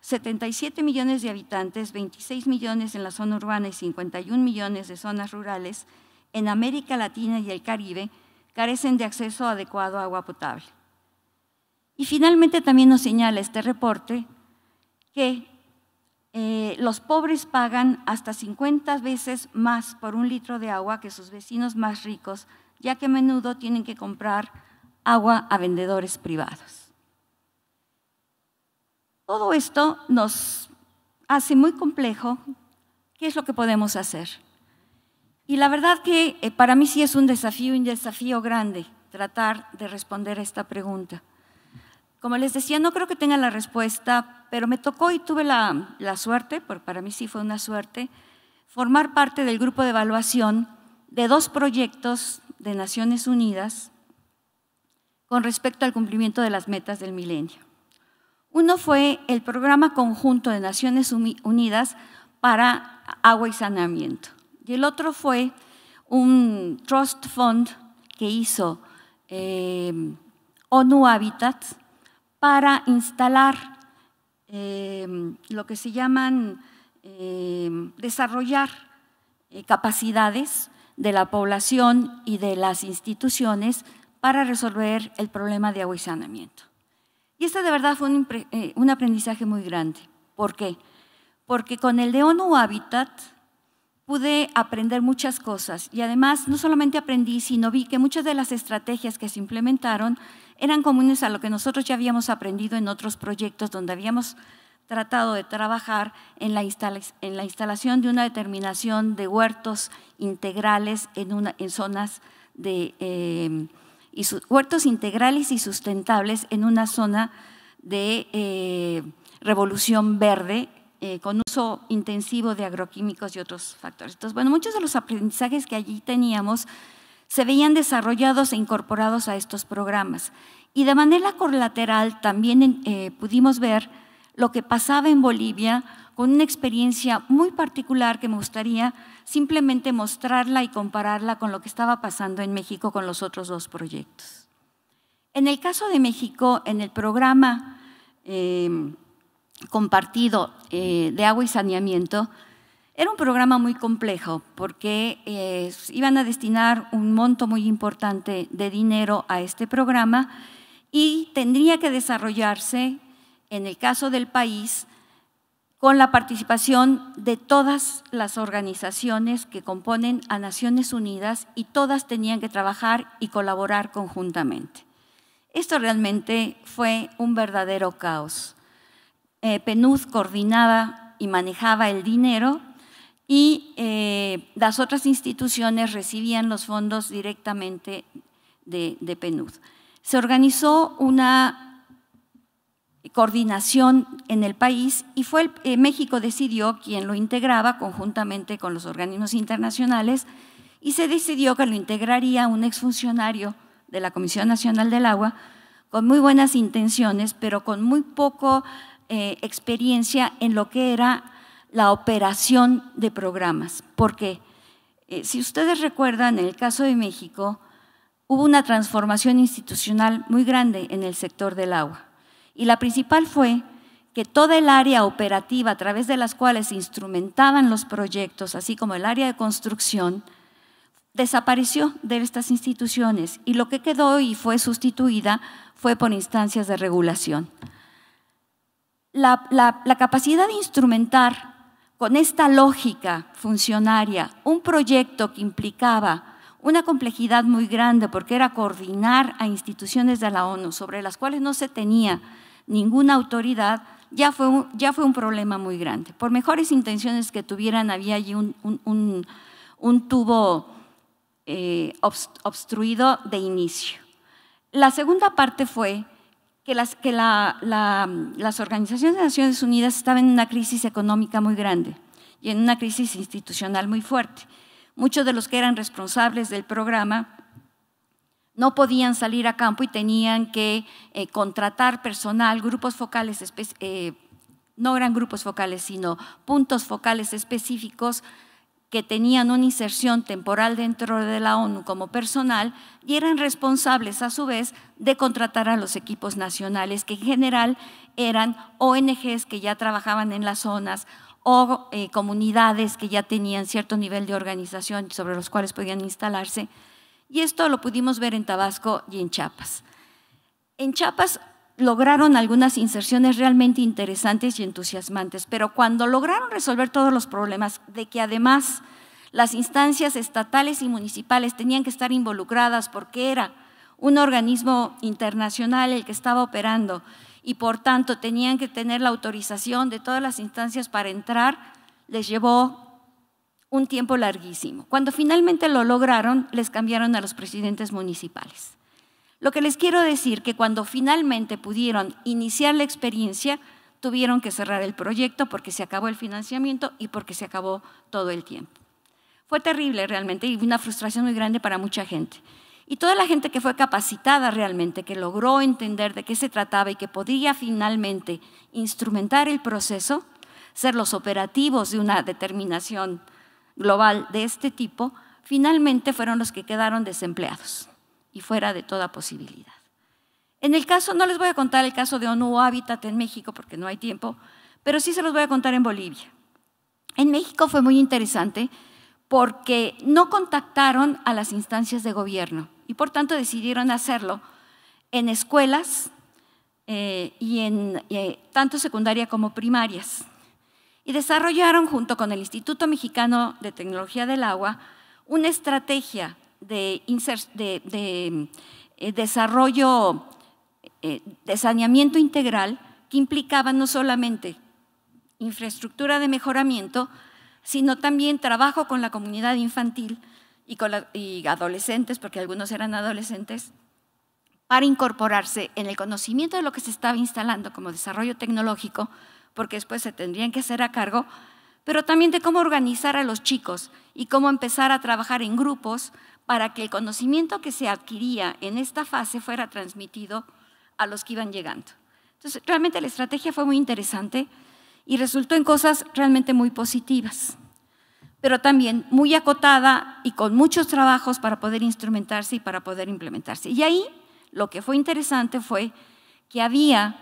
77 millones de habitantes, 26 millones en la zona urbana y 51 millones de zonas rurales, en América Latina y el Caribe carecen de acceso adecuado a agua potable. Y finalmente también nos señala este reporte que eh, los pobres pagan hasta 50 veces más por un litro de agua que sus vecinos más ricos, ya que a menudo tienen que comprar agua a vendedores privados. Todo esto nos hace muy complejo qué es lo que podemos hacer. Y la verdad que eh, para mí sí es un desafío, un desafío grande, tratar de responder a esta pregunta. Como les decía, no creo que tenga la respuesta, pero me tocó y tuve la, la suerte, porque para mí sí fue una suerte, formar parte del grupo de evaluación de dos proyectos de Naciones Unidas con respecto al cumplimiento de las metas del milenio. Uno fue el programa conjunto de Naciones Unidas para agua y saneamiento. Y el otro fue un trust fund que hizo eh, ONU Habitat para instalar eh, lo que se llaman eh, desarrollar capacidades de la población y de las instituciones para resolver el problema de agua y saneamiento. Y este de verdad fue un, un aprendizaje muy grande. ¿Por qué? Porque con el de ONU Habitat pude aprender muchas cosas y además no solamente aprendí, sino vi que muchas de las estrategias que se implementaron eran comunes a lo que nosotros ya habíamos aprendido en otros proyectos donde habíamos tratado de trabajar en la, en la instalación de una determinación de huertos integrales en, una, en zonas de em, y huertos integrales y sustentables en una zona de eh, revolución verde eh, con uso intensivo de agroquímicos y otros factores. Entonces, bueno, muchos de los aprendizajes que allí teníamos se veían desarrollados e incorporados a estos programas. Y de manera colateral también eh, pudimos ver lo que pasaba en Bolivia con una experiencia muy particular que me gustaría simplemente mostrarla y compararla con lo que estaba pasando en México con los otros dos proyectos. En el caso de México, en el programa eh, compartido eh, de agua y saneamiento, era un programa muy complejo porque eh, iban a destinar un monto muy importante de dinero a este programa y tendría que desarrollarse, en el caso del país, con la participación de todas las organizaciones que componen a Naciones Unidas y todas tenían que trabajar y colaborar conjuntamente. Esto realmente fue un verdadero caos eh, coordinaba y manejaba el dinero y eh, las otras instituciones recibían los fondos directamente de, de PNUD. Se organizó una coordinación en el país y fue eh, México decidió quien lo integraba conjuntamente con los organismos internacionales y se decidió que lo integraría un exfuncionario de la Comisión Nacional del Agua con muy buenas intenciones, pero con muy poco eh, experiencia en lo que era la operación de programas, porque eh, si ustedes recuerdan, en el caso de México, hubo una transformación institucional muy grande en el sector del agua. Y la principal fue que toda el área operativa a través de las cuales se instrumentaban los proyectos, así como el área de construcción, desapareció de estas instituciones y lo que quedó y fue sustituida fue por instancias de regulación la, capacidad de instrumentar con esta lógica funcionaria un proyecto que implicaba una complejidad muy grande porque era coordinar a instituciones de la ONU sobre las cuales no se tenía ninguna autoridad, ya fue un, ya fue un problema muy grande. Por mejores intenciones que tuvieran, había allí un, tubo eh, obstruido de inicio. La segunda parte fue que, las, que la, las organizaciones de Naciones Unidas estaban en una crisis económica muy grande y en una crisis institucional muy fuerte. Muchos de los que eran responsables del programa no podían salir a campo y tenían que eh, contratar personal, grupos focales, eh, no eran grupos focales, sino puntos focales específicos que tenían una inserción temporal dentro de la ONU como personal y eran responsables a su vez de contratar a los equipos nacionales, que en general eran ONGs que ya trabajaban en las zonas o eh, comunidades que ya tenían cierto nivel de organización sobre los cuales podían instalarse. Y esto lo pudimos ver en Tabasco y en Chiapas. En Chiapas lograron algunas inserciones realmente interesantes y entusiasmantes, pero cuando lograron resolver todos los problemas de que además las instancias estatales y municipales tenían que estar involucradas porque era un organismo internacional el que estaba operando y por tanto tenían que tener la autorización de todas las instancias para entrar, les llevó un tiempo larguísimo. Cuando finalmente lo lograron, les cambiaron a los presidentes municipales. Lo que les quiero decir que cuando finalmente pudieron iniciar la experiencia, tuvieron que cerrar el proyecto porque se acabó el financiamiento y porque se acabó todo el tiempo. Fue terrible realmente y una frustración muy grande para mucha gente. Y toda la gente que fue capacitada realmente, que logró entender de qué se trataba y que podía finalmente instrumentar el proceso, ser los operativos de una determinación global de este tipo, finalmente fueron los que quedaron desempleados y fuera de toda posibilidad. En el caso, no les voy a contar el caso de ONU Habitat en México porque no hay tiempo, pero sí se los voy a contar en Bolivia. En México fue muy interesante porque no contactaron a las instancias de gobierno y por tanto decidieron hacerlo en escuelas eh, y en eh, tanto secundaria como primarias. Y desarrollaron junto con el Instituto Mexicano de Tecnología del Agua una estrategia de, eh, desarrollo, eh, de saneamiento integral, que implicaba no solamente infraestructura de mejoramiento, sino también trabajo con la comunidad infantil y, con y adolescentes, porque algunos eran adolescentes, para incorporarse en el conocimiento de lo que se estaba instalando como desarrollo tecnológico, porque después se tendrían que hacer a cargo, pero también de cómo organizar a los chicos y cómo empezar a trabajar en grupos para que el conocimiento que se adquiría en esta fase fuera transmitido a los que iban llegando. Entonces, realmente la estrategia fue muy interesante y resultó en cosas realmente muy positivas, pero también muy acotada y con muchos trabajos para poder instrumentarse y para poder implementarse. Y ahí lo que fue interesante fue que había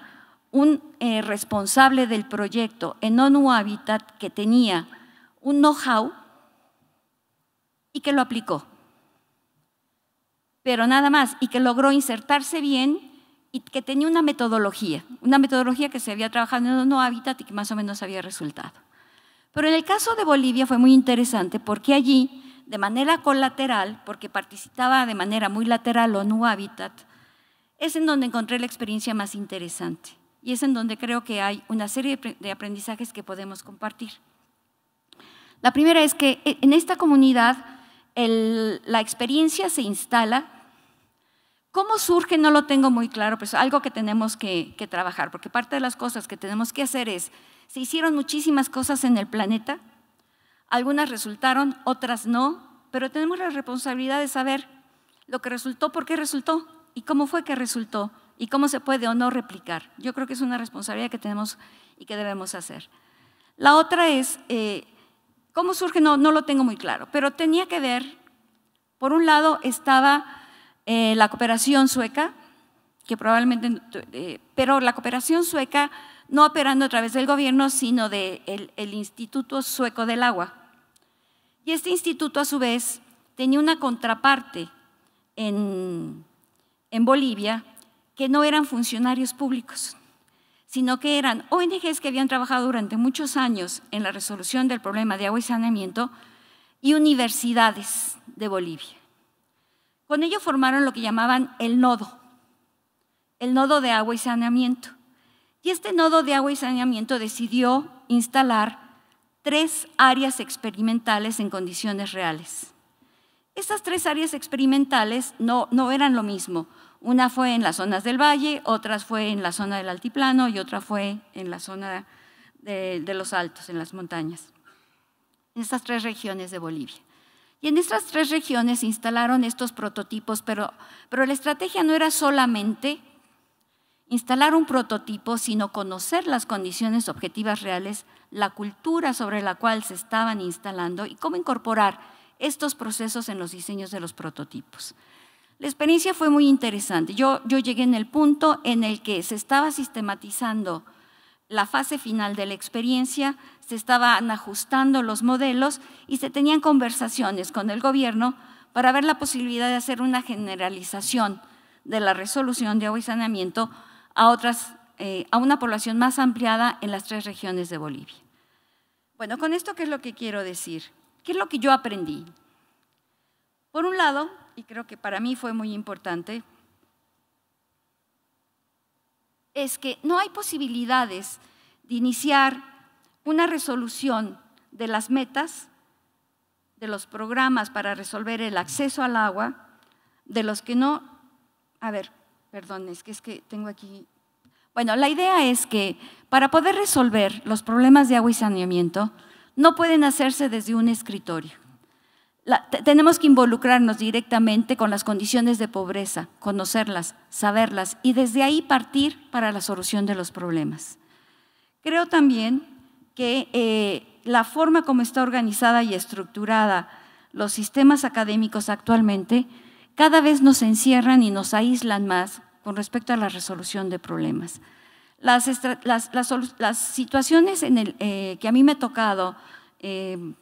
un eh, responsable del proyecto en ONU Habitat que tenía un know-how y que lo aplicó pero nada más, y que logró insertarse bien y que tenía una metodología, una metodología que se había trabajado en ONU hábitat y que más o menos había resultado. Pero en el caso de Bolivia fue muy interesante porque allí, de manera colateral, porque participaba de manera muy lateral ONU Habitat, es en donde encontré la experiencia más interesante y es en donde creo que hay una serie de aprendizajes que podemos compartir. La primera es que eh, en esta comunidad la experiencia se instala. ¿Cómo surge? No lo tengo muy claro, pero es algo que tenemos que, trabajar, porque parte de las cosas que tenemos que hacer es, se hicieron muchísimas cosas en el planeta, algunas resultaron, otras no, pero tenemos la responsabilidad de saber lo que resultó, por qué resultó y cómo fue que resultó y cómo se puede o no replicar. Yo creo que es una responsabilidad que tenemos y que debemos hacer. La otra es, eh, ¿Cómo surge? No, no lo tengo muy claro, pero tenía que ver, por un lado estaba eh, la cooperación sueca, que probablemente, eh, pero la cooperación sueca no operando a través del gobierno, sino del Instituto Sueco del Agua. Y este instituto, a su vez, tenía una contraparte en Bolivia, que no eran funcionarios públicos, sino que eran ONGs que habían trabajado durante muchos años en la resolución del problema de agua y saneamiento y universidades de Bolivia. Con ello formaron lo que llamaban el nodo, el nodo de agua y saneamiento. Y este nodo de agua y saneamiento decidió instalar tres áreas experimentales en condiciones reales. Estas tres áreas experimentales no, no eran lo mismo. Una fue en las zonas del valle, otras fue en la zona del altiplano y otra fue en la zona de, los altos, en las montañas, en estas tres regiones de Bolivia. Y en estas tres regiones se instalaron estos prototipos, pero la estrategia no era solamente instalar un prototipo, sino conocer las condiciones objetivas reales, la cultura sobre la cual se estaban instalando y cómo incorporar estos procesos en los diseños de los prototipos. La experiencia fue muy interesante. Yo, llegué en el punto en el que se estaba sistematizando la fase final de la experiencia, se estaban ajustando los modelos y se tenían conversaciones con el gobierno para ver la posibilidad de hacer una generalización de la resolución de agua y saneamiento a, otras, eh, a una población más ampliada en las tres regiones de Bolivia. Bueno, con esto, ¿qué es lo que quiero decir? ¿Qué es lo que yo aprendí? Por un lado, y creo que para mí fue muy importante, es que no hay posibilidades de iniciar una resolución de las metas, de los programas para resolver el acceso al agua, de los que no... A ver, perdón, es que, es que tengo aquí... Bueno, la idea es que para poder resolver los problemas de agua y saneamiento, no pueden hacerse desde un escritorio tenemos que involucrarnos directamente con las condiciones de pobreza, conocerlas, saberlas y desde ahí partir para la solución de los problemas. Creo también que eh, la forma como está organizada y estructurada los sistemas académicos actualmente cada vez nos encierran y nos aíslan más con respecto a la resolución de problemas. Las, las, situaciones en el, eh, que a mí me ha tocado eh,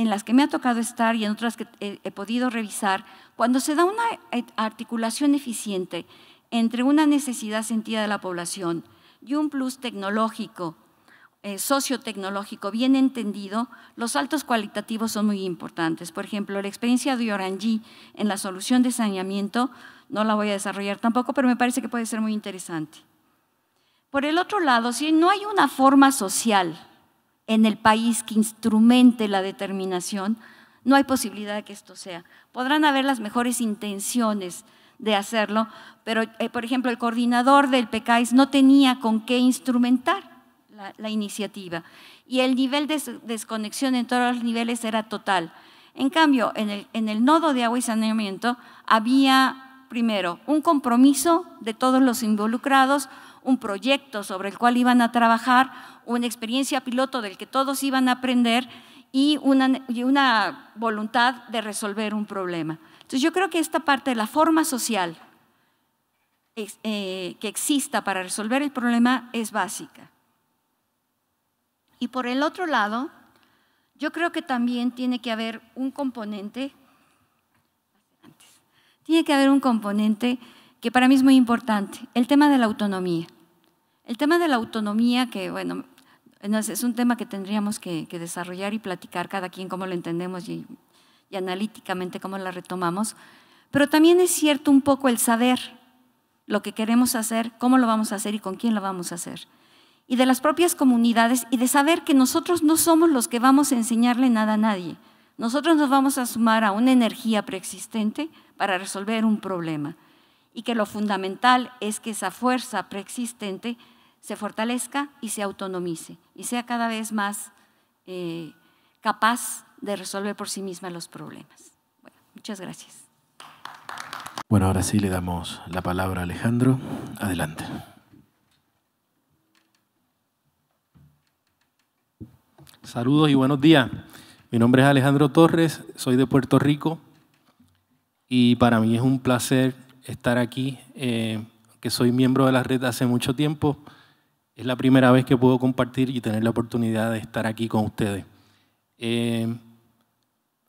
en las que me ha tocado estar y en otras que he, podido revisar, cuando se da una eh, articulación eficiente entre una necesidad sentida de la población y un plus tecnológico, eh, sociotecnológico bien entendido, los saltos cualitativos son muy importantes. Por ejemplo, la experiencia de Orangí en la solución de saneamiento, no la voy a desarrollar tampoco, pero me parece que puede ser muy interesante. Por el otro lado, si no hay una forma social en el país que instrumente la determinación, no hay posibilidad de que esto sea. Podrán haber las mejores intenciones de hacerlo, pero, eh, por ejemplo, el coordinador del PECAIS no tenía con qué instrumentar la, iniciativa y el nivel de desconexión en todos los niveles era total. En cambio, en el, en el nodo de agua y saneamiento había, primero, un compromiso de todos los involucrados, un proyecto sobre el cual iban a trabajar, una experiencia piloto del que todos iban a aprender y una, voluntad de resolver un problema. Entonces yo creo que esta parte de la forma social eh, que exista para resolver el problema es básica. Y por el otro lado, yo creo que también tiene que haber un componente, tiene que haber un componente que para mí es muy importante, el tema de la autonomía. El tema de la autonomía, que bueno, es un tema que tendríamos que, desarrollar y platicar cada quien cómo lo entendemos y, y analíticamente cómo la retomamos, pero también es cierto un poco el saber lo que queremos hacer, cómo lo vamos a hacer y con quién lo vamos a hacer. Y de las propias comunidades y de saber que nosotros no somos los que vamos a enseñarle nada a nadie. Nosotros nos vamos a sumar a una energía preexistente para resolver un problema y que lo fundamental es que esa fuerza preexistente se fortalezca y se autonomice y sea cada vez más eh, capaz de resolver por sí misma los problemas. muchas gracias. Bueno, ahora sí le damos la palabra a Alejandro. Adelante. Saludos y buenos días. Mi nombre es Alejandro Torres, soy de Puerto Rico y para mí es un placer estar aquí, eh, que soy miembro de la red hace mucho tiempo. Es la primera vez que puedo compartir y tener la oportunidad de estar aquí con ustedes. Eh,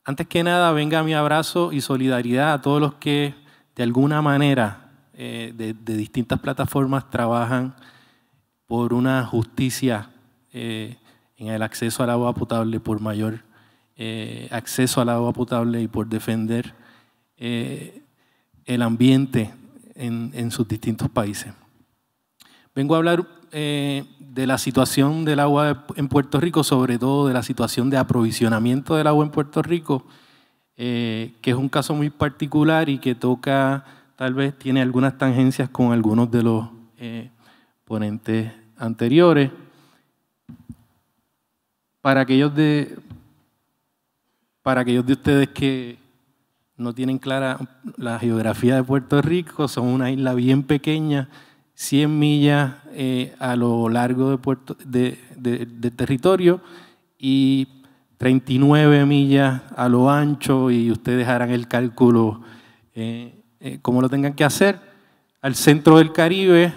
antes que nada, venga mi abrazo y solidaridad a todos los que de alguna manera, eh, de, distintas plataformas, trabajan por una justicia en el acceso al agua potable, por mayor acceso al agua potable y por defender el ambiente en, sus distintos países. Vengo a hablar eh, de la situación del agua en Puerto Rico, sobre todo de la situación de aprovisionamiento del agua en Puerto Rico, eh, que es un caso muy particular y que toca, tal vez tiene algunas tangencias con algunos de los eh, ponentes anteriores. Para aquellos de, para aquellos de ustedes que, no tienen clara la geografía de Puerto Rico, son una isla bien pequeña, 100 millas eh, a lo largo de puerto, de, territorio y 39 millas a lo ancho y ustedes harán el cálculo eh, eh, como lo tengan que hacer. Al centro del Caribe,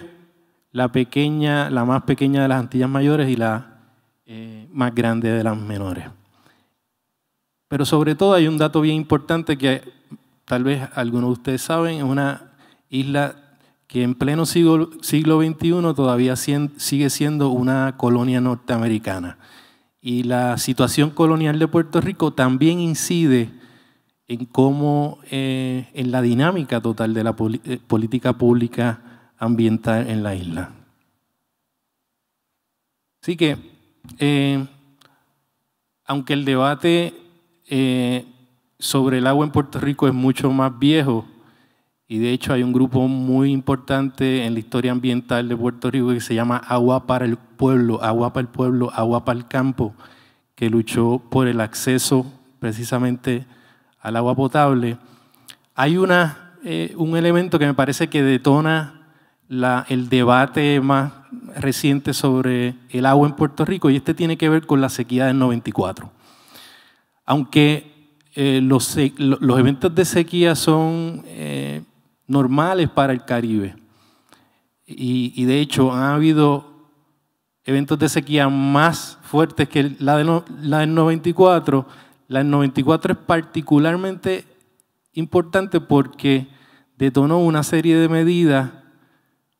la pequeña, la más pequeña de las Antillas Mayores y la más grande de las menores. Pero sobre todo hay un dato bien importante que tal vez algunos de ustedes saben, es una isla que en pleno siglo, siglo XXI todavía sigue siendo una colonia norteamericana. Y la situación colonial de Puerto Rico también incide en cómo, eh, en la dinámica total de la eh, política pública ambiental en la isla. Así que, eh, aunque el debate sobre el agua en Puerto Rico es mucho más viejo y de hecho hay un grupo muy importante en la historia ambiental de Puerto Rico que se llama Agua para el Pueblo, Agua para el Pueblo, Agua para el Campo, que luchó por el acceso precisamente al agua potable. Hay una, eh, un elemento que me parece que detona el debate más reciente sobre el agua en Puerto Rico y este tiene que ver con la sequía del 94. Aunque eh, los, eventos de sequía son eh, normales para el Caribe. Y, de hecho han habido eventos de sequía más fuertes que la, de la del 94. La del 94 es particularmente importante porque detonó una serie de medidas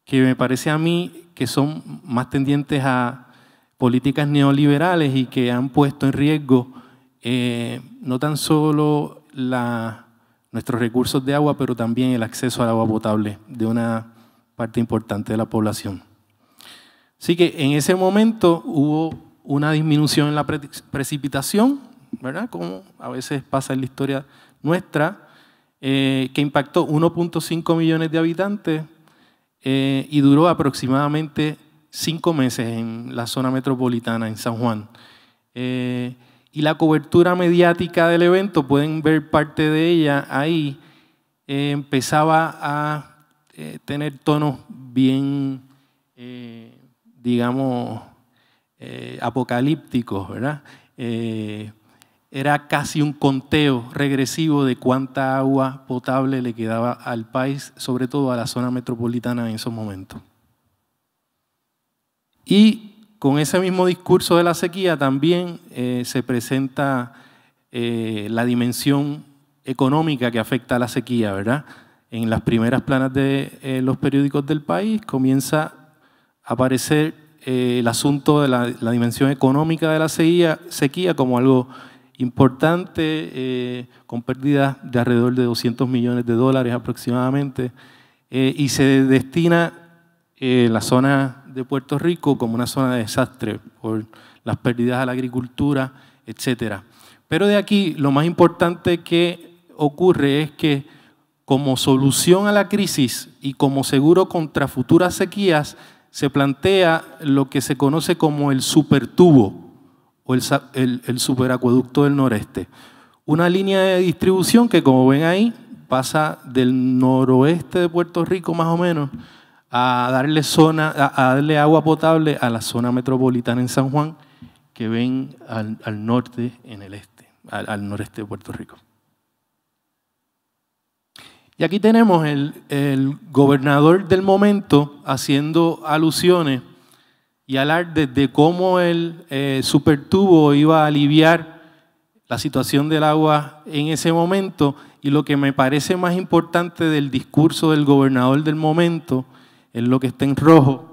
que me parece a mí que son más tendientes a políticas neoliberales y que han puesto en riesgo eh, no tan solo nuestros recursos de agua, pero también el acceso al agua potable de una parte importante de la población. Así que en ese momento hubo una disminución en la precipitación, ¿verdad? Como a veces pasa en la historia nuestra, eh, que impactó 1.5 millones de habitantes eh, y duró aproximadamente cinco meses en la zona metropolitana, en San Juan y la cobertura mediática del evento, pueden ver parte de ella ahí, eh, empezaba a eh, tener tonos bien, eh, digamos, apocalípticos, ¿verdad? era casi un conteo regresivo de cuánta agua potable le quedaba al país, sobre todo a la zona metropolitana en esos momentos. Y con ese mismo discurso de la sequía también eh, se presenta eh, la dimensión económica que afecta a la sequía, ¿verdad? En las primeras planas de eh, los periódicos del país comienza a aparecer el asunto de la, dimensión económica de la sequía, sequía como algo importante, con pérdidas de alrededor de 200 millones de dólares aproximadamente, y se destina eh, la zona de Puerto Rico como una zona de desastre por las pérdidas a la agricultura, etcétera. Pero de aquí lo más importante que ocurre es que como solución a la crisis y como seguro contra futuras sequías, se plantea lo que se conoce como el supertubo o el, el, el superacueducto del noreste. Una línea de distribución que, como ven ahí, pasa del noroeste de Puerto Rico más o menos a darle, zona, a, darle agua potable a la zona metropolitana en San Juan que ven al, norte en el este, al, noreste de Puerto Rico. Y aquí tenemos el, gobernador del momento haciendo alusiones y hablar de cómo el eh, supertubo iba a aliviar la situación del agua en ese momento y lo que me parece más importante del discurso del gobernador del momento es lo que está en rojo.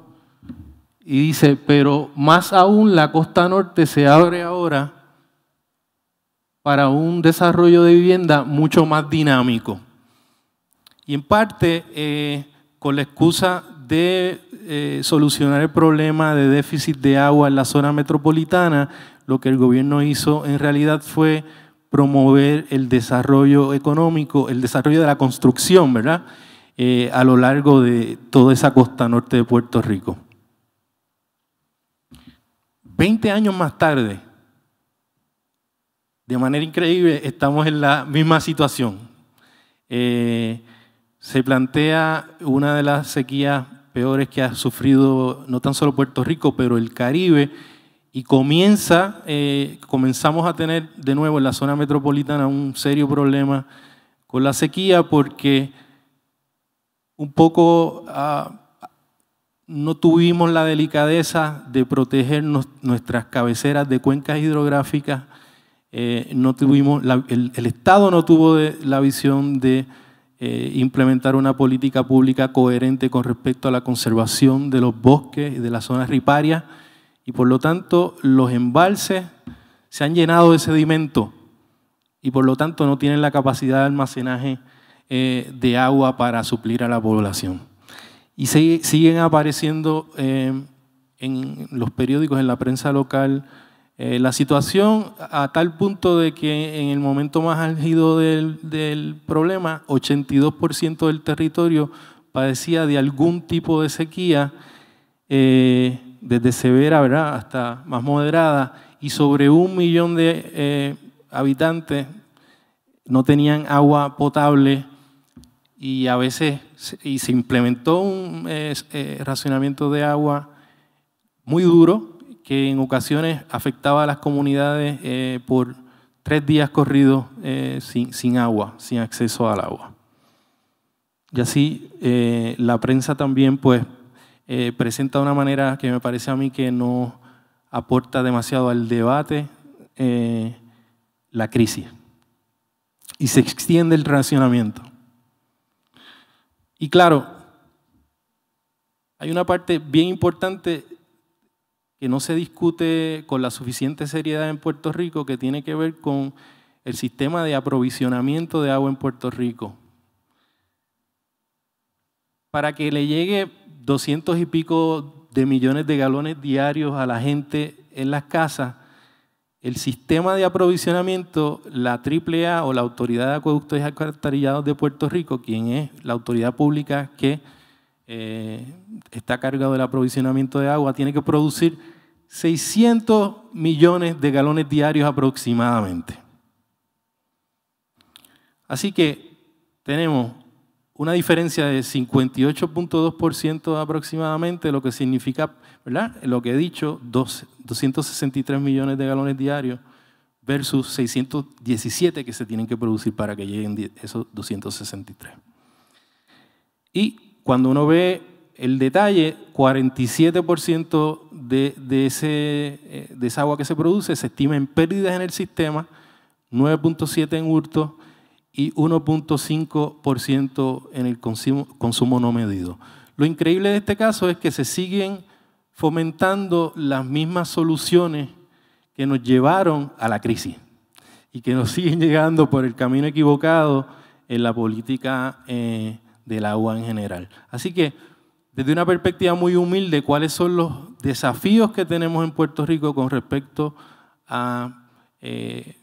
Y dice, pero más aún la costa norte se abre ahora para un desarrollo de vivienda mucho más dinámico. Y en parte, eh, con la excusa de eh, solucionar el problema de déficit de agua en la zona metropolitana, lo que el gobierno hizo en realidad fue promover el desarrollo económico, el desarrollo de la construcción, ¿verdad? Eh, a lo largo de toda esa costa norte de Puerto Rico. Veinte años más tarde, de manera increíble, estamos en la misma situación. Eh, se plantea una de las sequías peores que ha sufrido no tan solo Puerto Rico, pero el Caribe, y comienza, eh, comenzamos a tener de nuevo en la zona metropolitana un serio problema con la sequía porque un poco ah, no tuvimos la delicadeza de proteger nuestras cabeceras de cuencas hidrográficas, eh, no tuvimos el, Estado no tuvo la visión de eh, implementar una política pública coherente con respecto a la conservación de los bosques y de las zonas riparias, y por lo tanto los embalses se han llenado de sedimento y por lo tanto no tienen la capacidad de almacenaje eh, de agua para suplir a la población. Y siguen apareciendo eh, en los periódicos, en la prensa local, eh, la situación a tal punto de que en el momento más álgido del, problema, 82% del territorio padecía de algún tipo de sequía, desde severa hasta más moderada, y sobre un millón de habitantes no tenían agua potable y a veces y se implementó un eh, racionamiento de agua muy duro que en ocasiones afectaba a las comunidades eh, por tres días corridos eh, sin, sin, agua, sin acceso al agua. Y así la prensa también pues, presenta de una manera que me parece a mí que no aporta demasiado al debate la crisis. Y se extiende el racionamiento. Y claro, hay una parte bien importante que no se discute con la suficiente seriedad en Puerto Rico que tiene que ver con el sistema de aprovisionamiento de agua en Puerto Rico. Para que le llegue doscientos y pico de millones de galones diarios a la gente en las casas, el sistema de aprovisionamiento, la AAA o la Autoridad de Acueductos y Alcantarillados de Puerto Rico, quien es la autoridad pública que eh, está está cargado del aprovisionamiento de agua, tiene que producir 600 millones de galones diarios aproximadamente. Así que tenemos una diferencia de 58.2% aproximadamente, lo que significa, ¿verdad? Lo que he dicho, 263 millones de galones diarios versus 617 que se tienen que producir para que lleguen esos 263. Y cuando uno ve el detalle, 47% de, ese, eh, de esa agua que se produce se estima en pérdidas en el sistema, 9.7 en hurtos, y 1.5% en el consumo, no medido. Lo increíble de este caso es que se siguen fomentando las mismas soluciones que nos llevaron a la crisis y que nos siguen llegando por el camino equivocado en la política eh, del agua en general. Así que, desde una perspectiva muy humilde, ¿cuáles son los desafíos que tenemos en Puerto Rico con respecto a eh,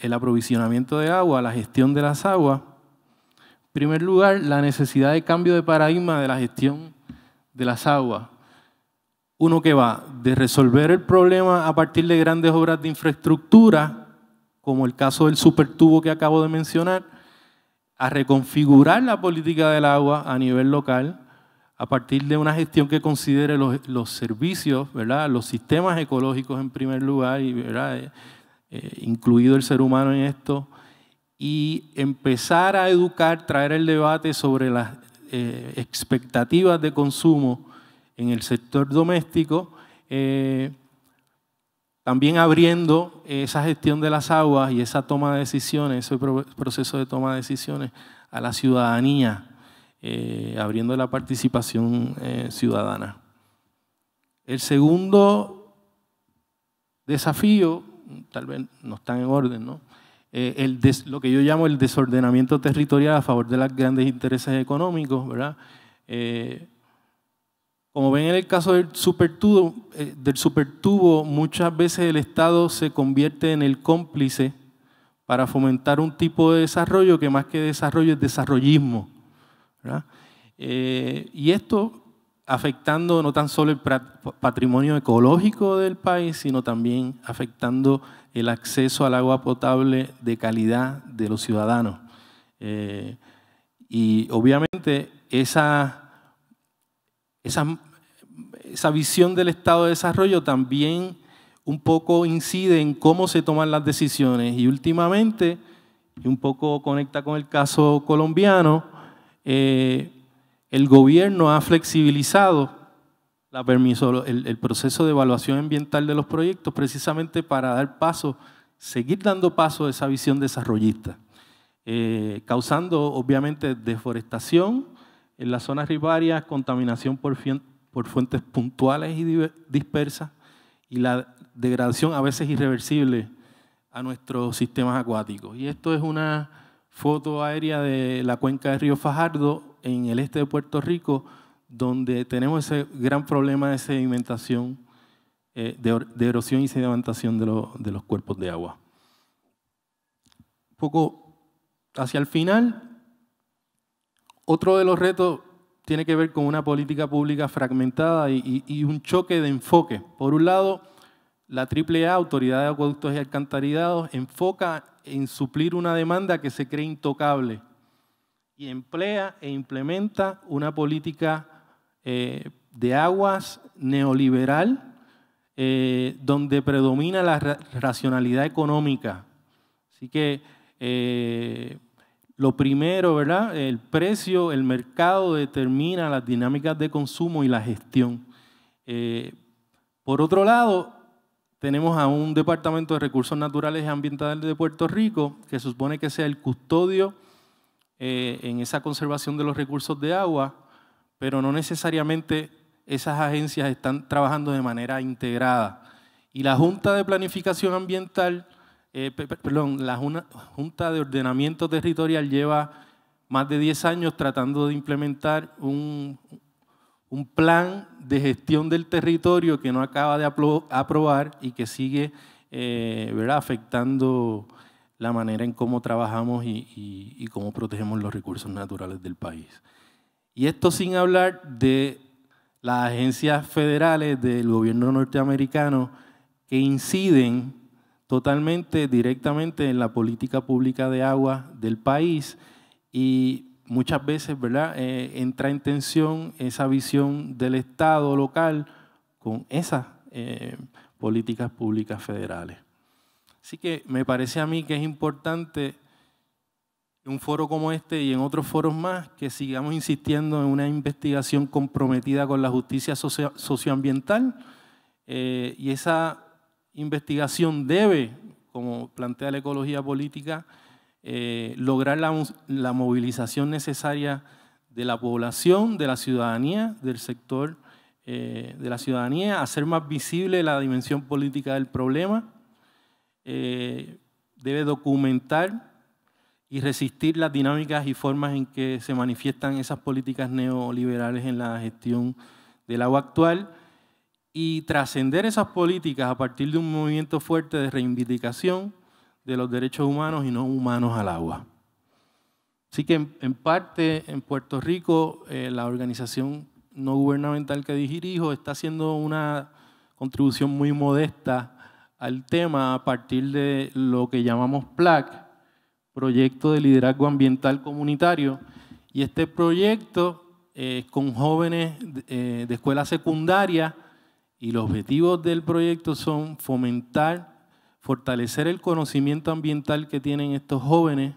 el aprovisionamiento de agua, la gestión de las aguas. En primer lugar, la necesidad de cambio de paradigma de la gestión de las aguas. Uno que va de resolver el problema a partir de grandes obras de infraestructura, como el caso del supertubo que acabo de mencionar, a reconfigurar la política del agua a nivel local a partir de una gestión que considere los, servicios, ¿verdad? los sistemas ecológicos en primer lugar y ¿verdad? Eh, incluido el ser humano en esto, y empezar a educar, traer el debate sobre las eh, expectativas de consumo en el sector doméstico, eh, también abriendo esa gestión de las aguas y esa toma de decisiones, ese proceso de toma de decisiones a la ciudadanía, abriendo la participación ciudadana. El segundo desafío tal vez no están en orden, ¿no? Eh, lo que yo llamo el desordenamiento territorial a favor de los grandes intereses económicos, ¿verdad? Eh, como ven en el caso del supertubo, eh, del supertubo, muchas veces el Estado se convierte en el cómplice para fomentar un tipo de desarrollo que más que desarrollo es desarrollismo. ¿verdad? y esto afectando no tan solo el patrimonio ecológico del país, sino también afectando el acceso al agua potable de calidad de los ciudadanos. Eh, y obviamente esa, esa, visión del Estado de Desarrollo también un poco incide en cómo se toman las decisiones y últimamente, y un poco conecta con el caso colombiano, eh, el gobierno ha flexibilizado la permiso, el, proceso de evaluación ambiental de los proyectos precisamente para dar paso, seguir dando paso a esa visión desarrollista, eh, causando obviamente deforestación en las zonas ribarias, contaminación por, por fuentes puntuales y dispersas y la degradación a veces irreversible a nuestros sistemas acuáticos. Y esto es una foto aérea de la cuenca del río Fajardo en el este de Puerto Rico, donde tenemos ese gran problema de sedimentación, eh, de, erosión y sedimentación de, los cuerpos de agua. Un poco hacia el final, otro de los retos tiene que ver con una política pública fragmentada y, un choque de enfoque. Por un lado, la AAA, Autoridad de Acueductos y Alcantarillados, enfoca en suplir una demanda que se cree intocable y emplea e implementa una política eh, de aguas neoliberal eh, donde predomina la racionalidad económica. Así que eh, lo primero, ¿verdad? El precio, el mercado determina las dinámicas de consumo y la gestión. por otro lado, tenemos a un Departamento de Recursos Naturales y Ambientales de Puerto Rico que supone que sea el custodio eh, en esa conservación de los recursos de agua, pero no necesariamente esas agencias están trabajando de manera integrada. Y la Junta de Planificación Ambiental, eh, perdón, la Junta de Ordenamiento Territorial lleva más de 10 años tratando de implementar un, plan de gestión del territorio que no acaba de aprobar y que sigue eh, afectando la manera en cómo trabajamos y, cómo protegemos los recursos naturales del país. Y esto sin hablar de las agencias federales del gobierno norteamericano que inciden totalmente, directamente en la política pública de agua del país y muchas veces ¿verdad? Eh, entra en tensión esa visión del Estado local con esas eh, políticas públicas federales. Así que me parece a mí que es importante en un foro como este y en otros foros más que sigamos insistiendo en una investigación comprometida con la justicia socioambiental eh, y esa investigación debe, como plantea la ecología política, eh, lograr la, movilización necesaria de la población, de la ciudadanía, del sector eh, de la ciudadanía, hacer más visible la dimensión política del problema eh, debe documentar y resistir las dinámicas y formas en que se manifiestan esas políticas neoliberales en la gestión del agua actual y trascender esas políticas a partir de un movimiento fuerte de reivindicación de los derechos humanos y no humanos al agua. Así que en, parte en Puerto Rico eh, la organización no gubernamental que dirijo está haciendo una contribución muy modesta al tema a partir de lo que llamamos PLAC, Proyecto de Liderazgo Ambiental Comunitario, y este proyecto es eh, con jóvenes eh, de, escuela secundaria y los objetivos del proyecto son fomentar, fortalecer el conocimiento ambiental que tienen estos jóvenes,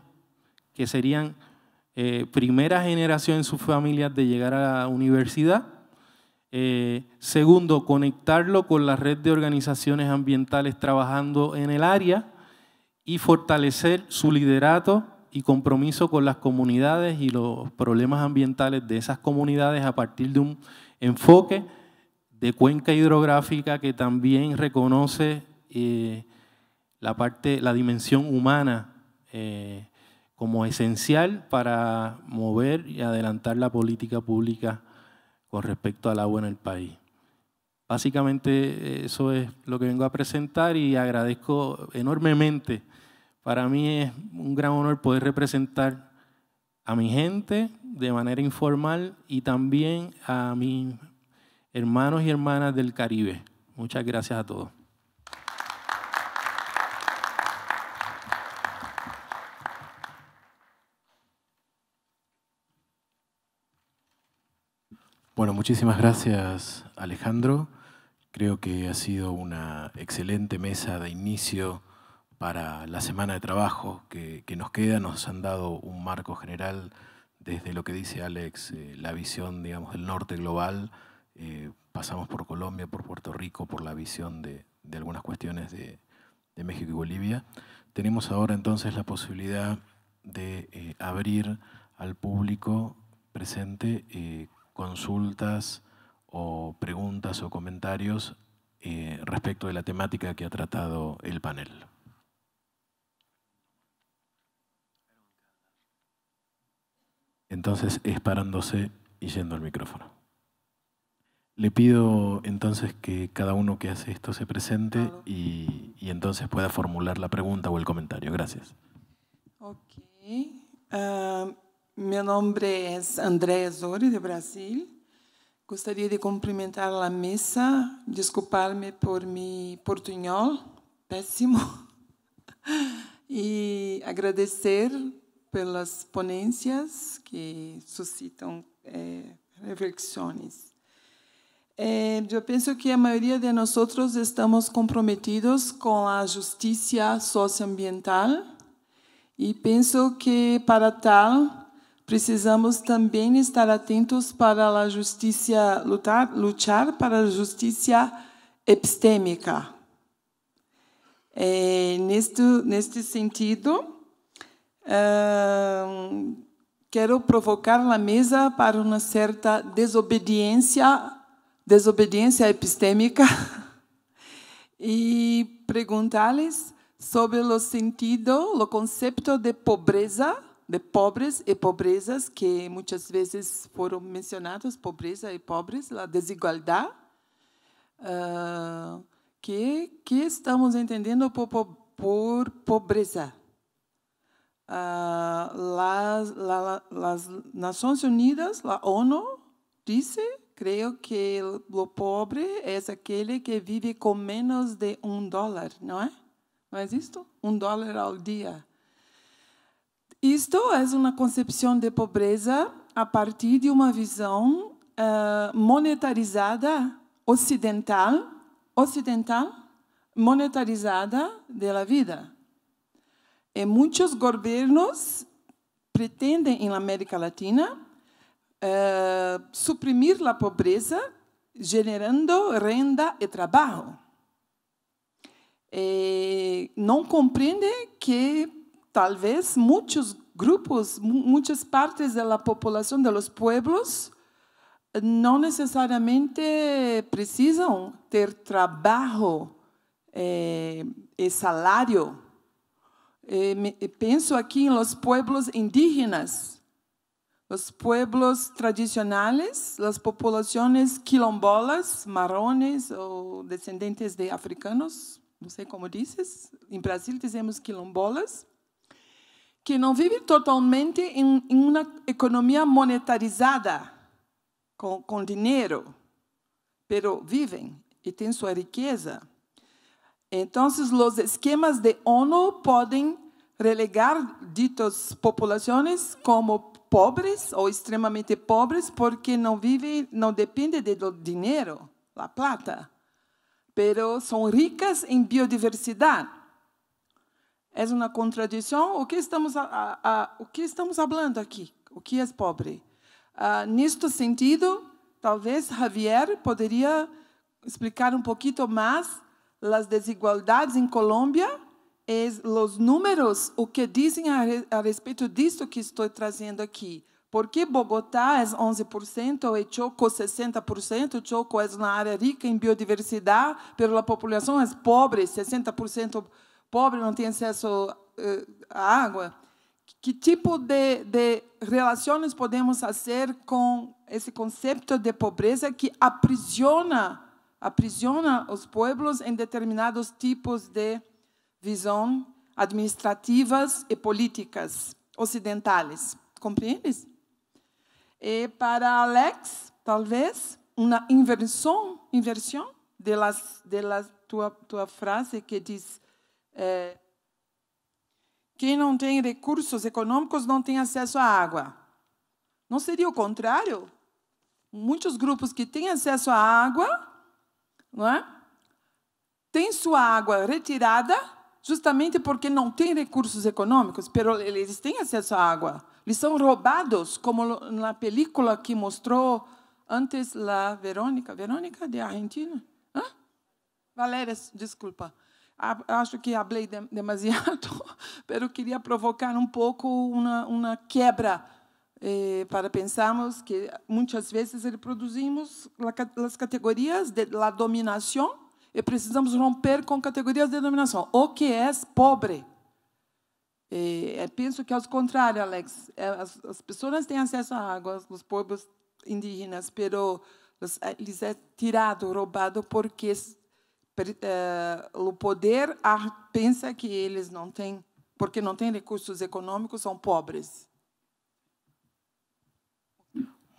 que serían eh, primera generación en sus familias de llegar a la universidad, eh, segundo, conectarlo con la red de organizaciones ambientales trabajando en el área y fortalecer su liderato y compromiso con las comunidades y los problemas ambientales de esas comunidades a partir de un enfoque de cuenca hidrográfica que también reconoce eh, la dimensión humana eh, como esencial para mover y adelantar la política pública con respecto al agua en el país. Básicamente eso es lo que vengo a presentar y agradezco enormemente. Para mí es un gran honor poder representar a mi gente de manera informal y también a mis hermanos y hermanas del Caribe. Muchas gracias a todos. Bueno, muchísimas gracias Alejandro. Creo que ha sido una excelente mesa de inicio para la semana de trabajo que, nos queda. Nos han dado un marco general desde lo que dice Alex, eh, la visión digamos, del norte global. Eh, pasamos por Colombia, por Puerto Rico, por la visión de, algunas cuestiones de, México y Bolivia. Tenemos ahora entonces la posibilidad de eh, abrir al público presente consultas o preguntas o comentarios eh, respecto de la temática que ha tratado el panel. Entonces es parándose y yendo al micrófono. Le pido entonces que cada uno que hace esto se presente y, entonces pueda formular la pregunta o el comentario. Gracias. Ok. Ah, Meu nome é André Zori, de Brasil. Gostaria de cumprimentar a mesa, desculpar-me por meu portunhol péssimo e agradecer pelas ponências que suscitam é, reflexões. É, eu penso que a maioria de nós estamos comprometidos com a justiça socioambiental e penso que para tal Precisamos também estar atentos para a justiça, lutar, lutar para a justiça epistêmica. É, neste, neste sentido, quero provocar na mesa para uma certa desobediência, desobediência epistêmica, e perguntar-lhes sobre o sentido, o conceito de pobreza de pobres e pobrezas, que muitas vezes foram mencionados, pobreza e pobres, a desigualdade, uh, que, que estamos entendendo por, por pobreza. Uh, ah, as, Nações Unidas, a ONU, disse, creio que o pobre é aquele que vive com menos de um dólar, não é? Não é isto? Um dólar ao dia. Isto é uma concepção de pobreza a partir de uma visão uh, monetarizada ocidental, ocidental, monetarizada da vida. E muitos governos pretendem, na América Latina, uh, suprimir a pobreza gerando renda e trabalho. E não compreende que tal vez muchos grupos, muchas partes de la población de los pueblos no necesariamente precisan tener trabajo eh, y salario. Eh, eh, pienso aquí en los pueblos indígenas, los pueblos tradicionales, las poblaciones quilombolas, marrones o descendientes de africanos, no sé cómo dices, en Brasil decimos quilombolas que não vive totalmente em, em uma economia monetarizada com, com dinheiro, pero vivem e têm sua riqueza. Então, os esquemas de ONU podem relegar ditas populações como pobres ou extremamente pobres porque não vivem, não depende do dinheiro, da plata, pero são ricas em biodiversidade é uma contradição? O que estamos a, a, a, o que estamos falando aqui? O que é pobre? Uh, neste sentido, talvez Javier poderia explicar um pouquinho mais as desigualdades em Colômbia e os números, o que dizem a, a respeito disso que estou trazendo aqui. Por que Bogotá é 11% e Choco 60%? Choco é uma área rica em biodiversidade, mas a população é pobre, 60% pobre não tem acesso eh, à água, que tipo de, de relações podemos fazer com esse conceito de pobreza que aprisiona, aprisiona os povos em determinados tipos de visão administrativas e políticas ocidentais. Compreendes? E para Alex, talvez uma inversão, inversão de, las, de las tua, tua frase que diz é, quem não tem recursos econômicos não tem acesso à água. Não seria o contrário? Muitos grupos que têm acesso à água, não é? têm sua água retirada justamente porque não têm recursos econômicos, mas eles têm acesso à água. Eles são roubados, como na película que mostrou antes lá Verônica, Verônica de Argentina, Hã? Valéria, desculpa. Ah, acho que falei demasiado, mas queria provocar um pouco uma, uma quebra eh, para pensarmos que muitas vezes reproduzimos as categorias da dominação e precisamos romper com categorias de dominação. O que é pobre? Eh, eh, penso que é o contrário, Alex. Eh, as, as, pessoas têm acesso à água, os povos indígenas, mas eles é, é tirado, roubado porque pero eh, poder piensa que ellos no tienen, porque no tienen recursos económicos, son pobres.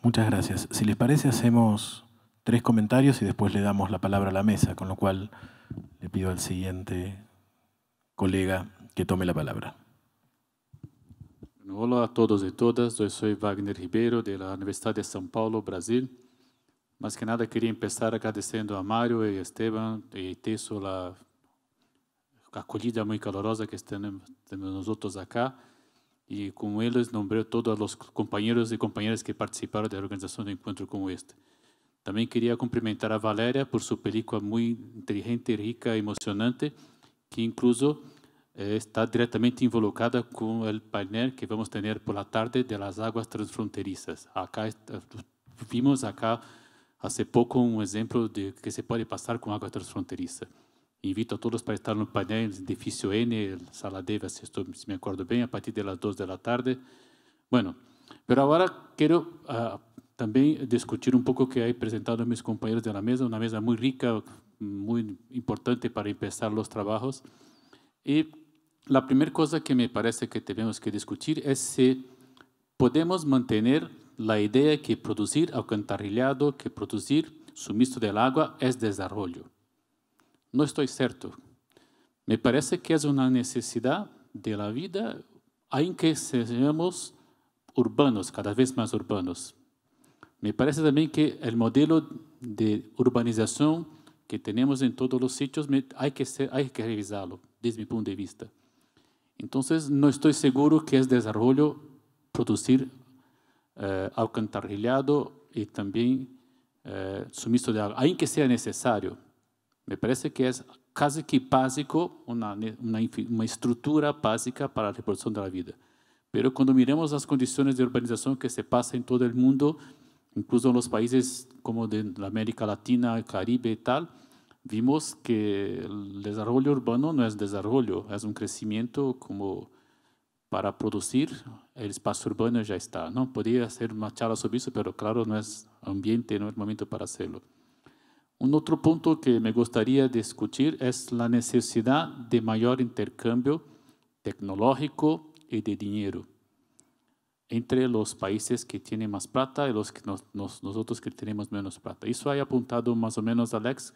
Muchas gracias. Si les parece, hacemos tres comentarios y después le damos la palabra a la mesa, con lo cual le pido al siguiente colega que tome la palabra. Hola a todos y todas. Yo soy Wagner Ribeiro de la Universidad de São Paulo, Brasil. Mas que nada, queria começar agradecendo a Mário e Esteban e Tesso a acolhida muito calorosa que temos, nós outros acá. E com eles, nombrei todos os companheiros e companheiras que participaram da organização de um encontro como este. Também queria cumprimentar a Valéria por sua película muito inteligente, rica, emocionante, que incluso eh, está diretamente involucrada com o painel que vamos ter por tarde de las águas transfronterizas. Acá vimos acá hace poco un ejemplo de que se puede pasar con agua transfronteriza. Invito a todos para estar en el Edificio N, Sala Davis, si, estoy, si me acuerdo bien, a partir de las 2 de la tarde. Bueno, pero ahora quiero ah, también discutir un poco que hay presentado mis compañeros de la mesa, una mesa muy rica, muy importante para empezar los trabajos. Y la primera cosa que me parece que tenemos que discutir es si podemos mantener la idea que producir alcantarillado, que producir suministro del agua es desarrollo. No estoy cierto. Me parece que es una necesidad de la vida, aunque seamos urbanos, cada vez más urbanos. Me parece también que el modelo de urbanización que tenemos en todos los sitios hay que, hay que revisarlo desde mi punto de vista. Entonces, no estoy seguro que es desarrollo producir eh, alcantarillado y también eh, de agua, aunque sea necesario. Me parece que es casi que básico, una, una, una estructura básica para la reproducción de la vida. Pero cuando miremos las condiciones de urbanización que se pasa en todo el mundo, incluso en los países como de la América Latina, Caribe y tal, vimos que el desarrollo urbano no es desarrollo, es un crecimiento como para produzir el espacio urbano ya está. No podía hacer una charla sobre eso, pero claro, no es ambiente, no es momento para hacerlo. Un otro punto que me gustaría discutir es la necesidad de mayor intercambio tecnológico y de dinero entre los países que tienen más plata y los que nos, nos, nosotros que tenemos menos plata. Eso ha apuntado más o menos Alex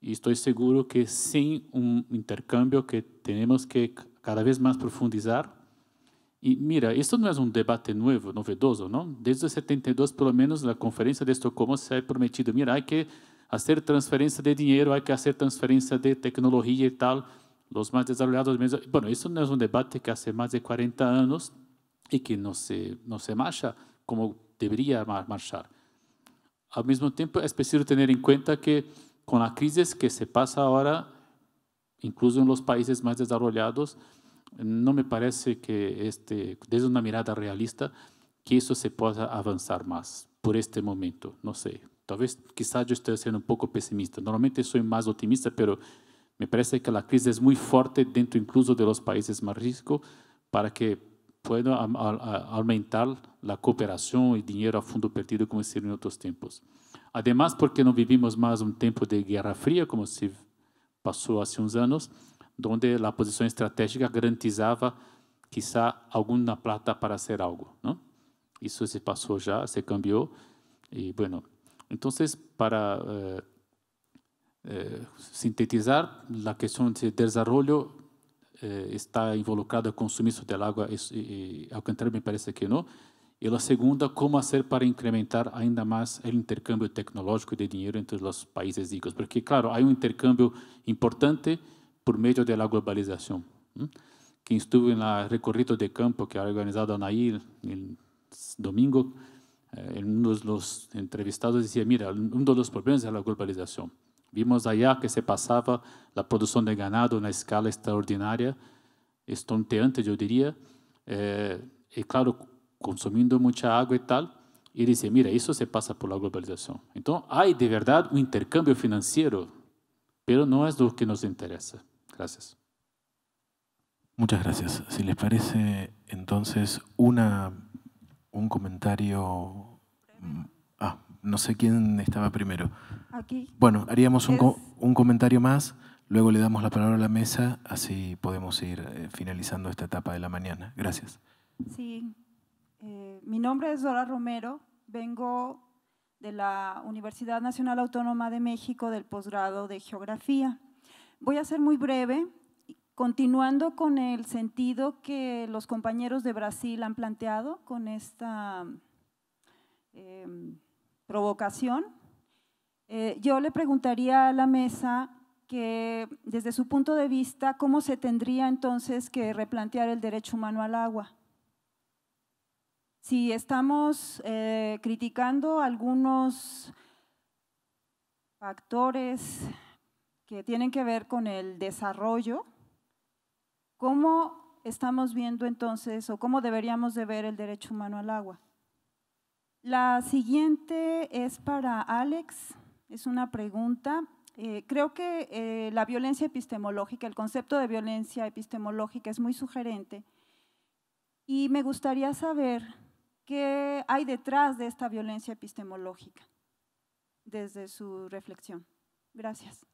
y estoy seguro que sin un intercambio que tenemos que cada vez más profundizar, e, mira, isso não é um debate novo, novedoso, não? Desde 72, pelo menos, na conferência de Estocolmo se ha é prometido, mira, há que fazer transferência de dinheiro, há que fazer transferência de tecnologia e tal, os mais desarrollados. bom, isso não é um debate que há mais de 40 anos e que não se, não se marcha como deveria marchar. Al mesmo tempo, é preciso ter em conta que com a crise que se passa agora, incluso nos países mais desarrollados, no me parece que este, desde una mirada realista, que eso se pueda avanzar más por este momento. No sé, vez quizás yo estoy siendo un poco pesimista. Normalmente soy más optimista, pero me parece que la crisis es muy fuerte dentro incluso de los países más ricos para que pueda aumentar la cooperación y dinero a fondo perdido como se en otros tiempos. Además, porque no vivimos más un tiempo de guerra fría como se pasó hace unos años, donde a posição estratégica garantizaba quizá alguma plata para ser algo. isso se passou já, se cambiou e, bueno, então, para eh, eh, sintetizar, a questão de desenvolvimento eh, está involucrada con sumiso del agua e, ao contrário, me parece que não. E a segunda, como fazer para incrementar ainda mais o intercâmbio tecnológico de dinheiro entre os países ricos. Porque, claro, há um intercâmbio importante por meio da globalização, quem estuvo en recorrido de campo que ha organizado Nair no domingo, eh, um dos entrevistados dizia: mira, um dos problemas é a globalização. Vimos allá que se passava a produção de ganado na escala extraordinária, estonteante, eu diria, e eh, claro, consumindo muita água e tal, e dizia, mira, isso se passa por a globalização. Então, há de verdade um intercâmbio financeiro, pero não é do que nos interessa. Gracias. Muchas gracias. Si les parece, entonces, un comentario... Mm, ah, no sé quién estaba primero. Aquí. Bueno, haríamos un, comentario más, luego le damos la palabra a la mesa, así podemos ir eh, finalizando esta etapa de la mañana. Gracias. Sí, eh, mi nombre es Dora Romero, vengo de la Universidad Nacional Autónoma de México del posgrado de Geografía. Voy a ser muy breve, continuando con el sentido que los compañeros de Brasil han planteado con esta em, provocación. Eh, yo le preguntaría a la mesa que desde su punto de vista, ¿cómo se tendría entonces que replantear el derecho humano al agua? Si estamos eh, criticando algunos factores que tienen que ver con el desarrollo, ¿cómo estamos viendo entonces o cómo deberíamos de ver el derecho humano al agua? La siguiente es para Alex, es una pregunta. Eh, creo que eh, la violencia epistemológica, el concepto de violencia epistemológica es muy sugerente y me gustaría saber qué hay detrás de esta violencia epistemológica desde su reflexión. Gracias.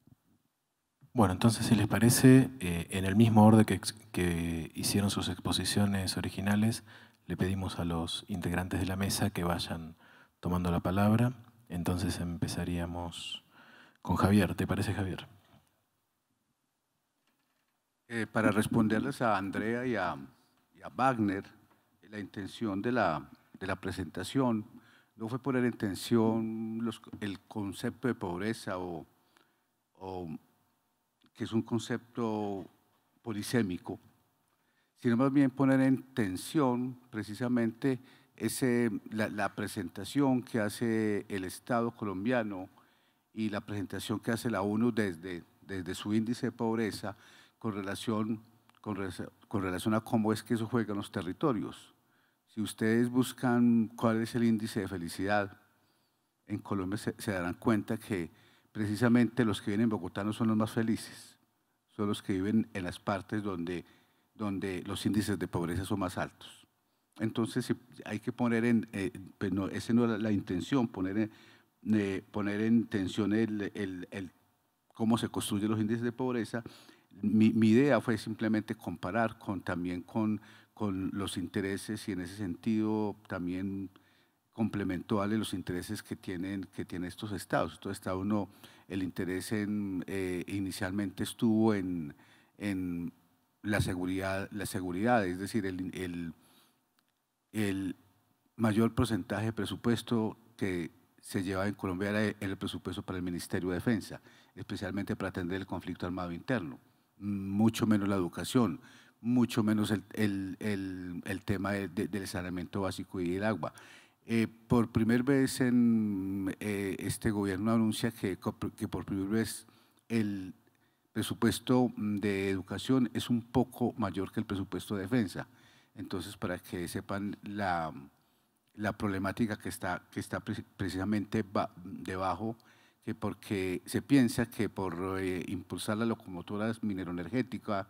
Bueno, entonces si les parece, eh, en el mismo orden que, hicieron sus exposiciones originales, le pedimos a los integrantes de la mesa que vayan tomando la palabra. Entonces empezaríamos con Javier. ¿Te parece, Javier? Eh, para responderles a Andrea y a, Wagner, eh, la intención de la, de la, presentación no fue poner en tensión el concepto de pobreza o, que es un concepto polisémico, sino más bien poner en tensión precisamente ese, la, presentación que hace el Estado colombiano y la presentación que hace la ONU desde, desde su índice de pobreza con relación, con, con relación a cómo es que eso juega en los territorios. Si ustedes buscan cuál es el índice de felicidad, en Colombia se darán cuenta que precisamente los que vienen en Bogotá no son los más felices, son los que viven en las partes donde, donde los índices de pobreza son más altos. Entonces hay que poner en, eh, pues no, esa no es la, intención, poner en, eh, poner en tensión el, cómo se construyen los índices de pobreza. Mi, idea fue simplemente comparar con, también con, con los intereses y en ese sentido también vale los intereses que tienen, que tiene estos estados. Entonces está uno, el interés eh, inicialmente estuvo en, la, seguridad, la seguridad, es decir, el, mayor porcentaje de presupuesto que se llevaba en Colombia era el presupuesto para el Ministerio de Defensa, especialmente para atender el conflicto armado interno, mucho menos la educación, mucho menos el, tema del saneamiento básico y el agua. Eh, por primera vez en eh, este gobierno anuncia que, que por primera vez el presupuesto mm, de educación es un poco mayor que el presupuesto de defensa. Entonces, para que sepan la, problemática que está, que está precisamente debajo, que porque se piensa que por eh, impulsar la locomotora mineroenergética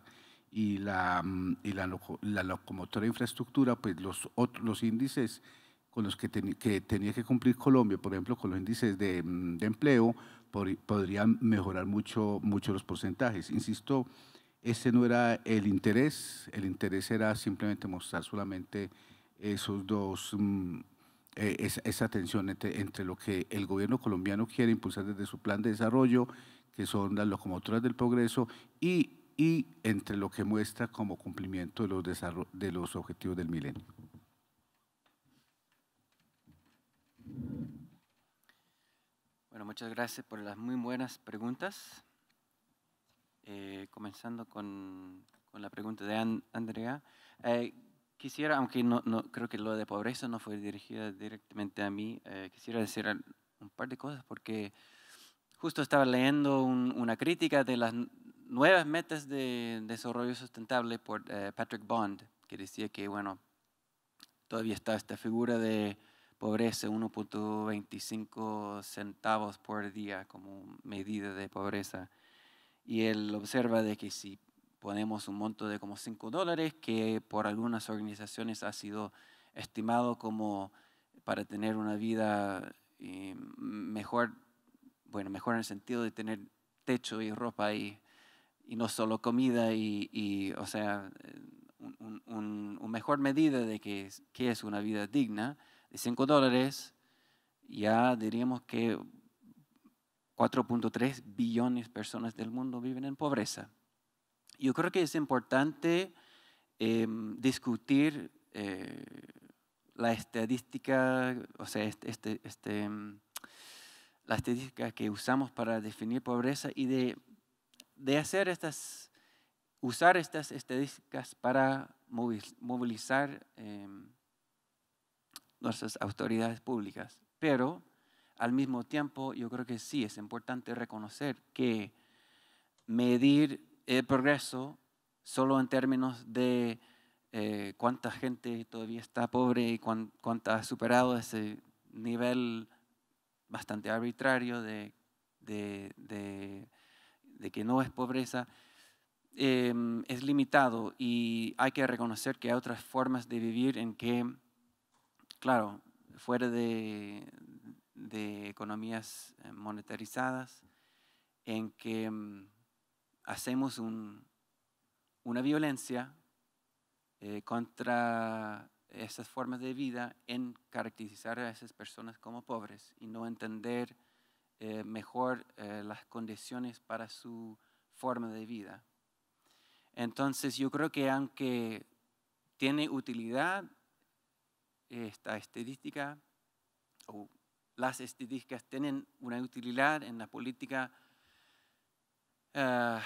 y la, mm, y la, locomotora de infraestructura, pues los, otros, los índices con los que, tenía que cumplir Colombia, por ejemplo, con los índices de, mm, empleo, podrían mejorar mucho, mucho los porcentajes. Insisto, ese no era el interés, el interés era simplemente mostrar solamente esos dos, mm, e-, esa, tensión entre, lo que el gobierno colombiano quiere impulsar desde su plan de desarrollo, que son las locomotoras del progreso, y entre lo que muestra como cumplimiento de los, de los objetivos del milenio. Bueno, muchas gracias por las muy buenas preguntas. Eh, comenzando con, con, la pregunta de Andrea. Eh, quisiera, aunque no, no, creo que lo de pobreza no fue dirigida directamente a mí, eh, quisiera decir un par de cosas porque justo estaba leyendo una crítica de las nuevas metas de desarrollo sustentable por Patrick Bond, que decía que, bueno, todavía está esta figura de pobreza, 1.25 centavos por día como medida de pobreza. Y él observa de que si ponemos un monto de como 5 dólares, que por algunas organizaciones ha sido estimado como para tener una vida eh, mejor, bueno, mejor en el sentido de tener techo y ropa y, y no solo comida y, o sea, una un, un mejor medida de que, que es una vida digna de 5 dólares, ya diríamos que 4.3 billones de personas del mundo viven en pobreza. Yo creo que es importante em, discutir eh, la estadística, o sea, este, este, este em, la estadística que usamos para definir pobreza y de, de hacer estas, usar estas estadísticas para movilizar em, nuestras autoridades públicas. Pero al mismo tiempo, yo creo que sí, es importante reconocer que medir el progreso solo en términos de eh, cuánta gente todavía está pobre y cuánta ha superado ese nivel bastante arbitrario de, que no es pobreza, eh, es limitado y hay que reconocer que hay otras formas de vivir en que claro, fuera de, economías eh, monetarizadas, en que mm, hacemos una violencia eh, contra esas formas de vida en caracterizar a esas personas como pobres y no entender eh, mejor las condiciones para su forma de vida. Entonces yo creo que aunque tiene utilidad esta estadística o las estadísticas tienen una utilidad en la política, eh,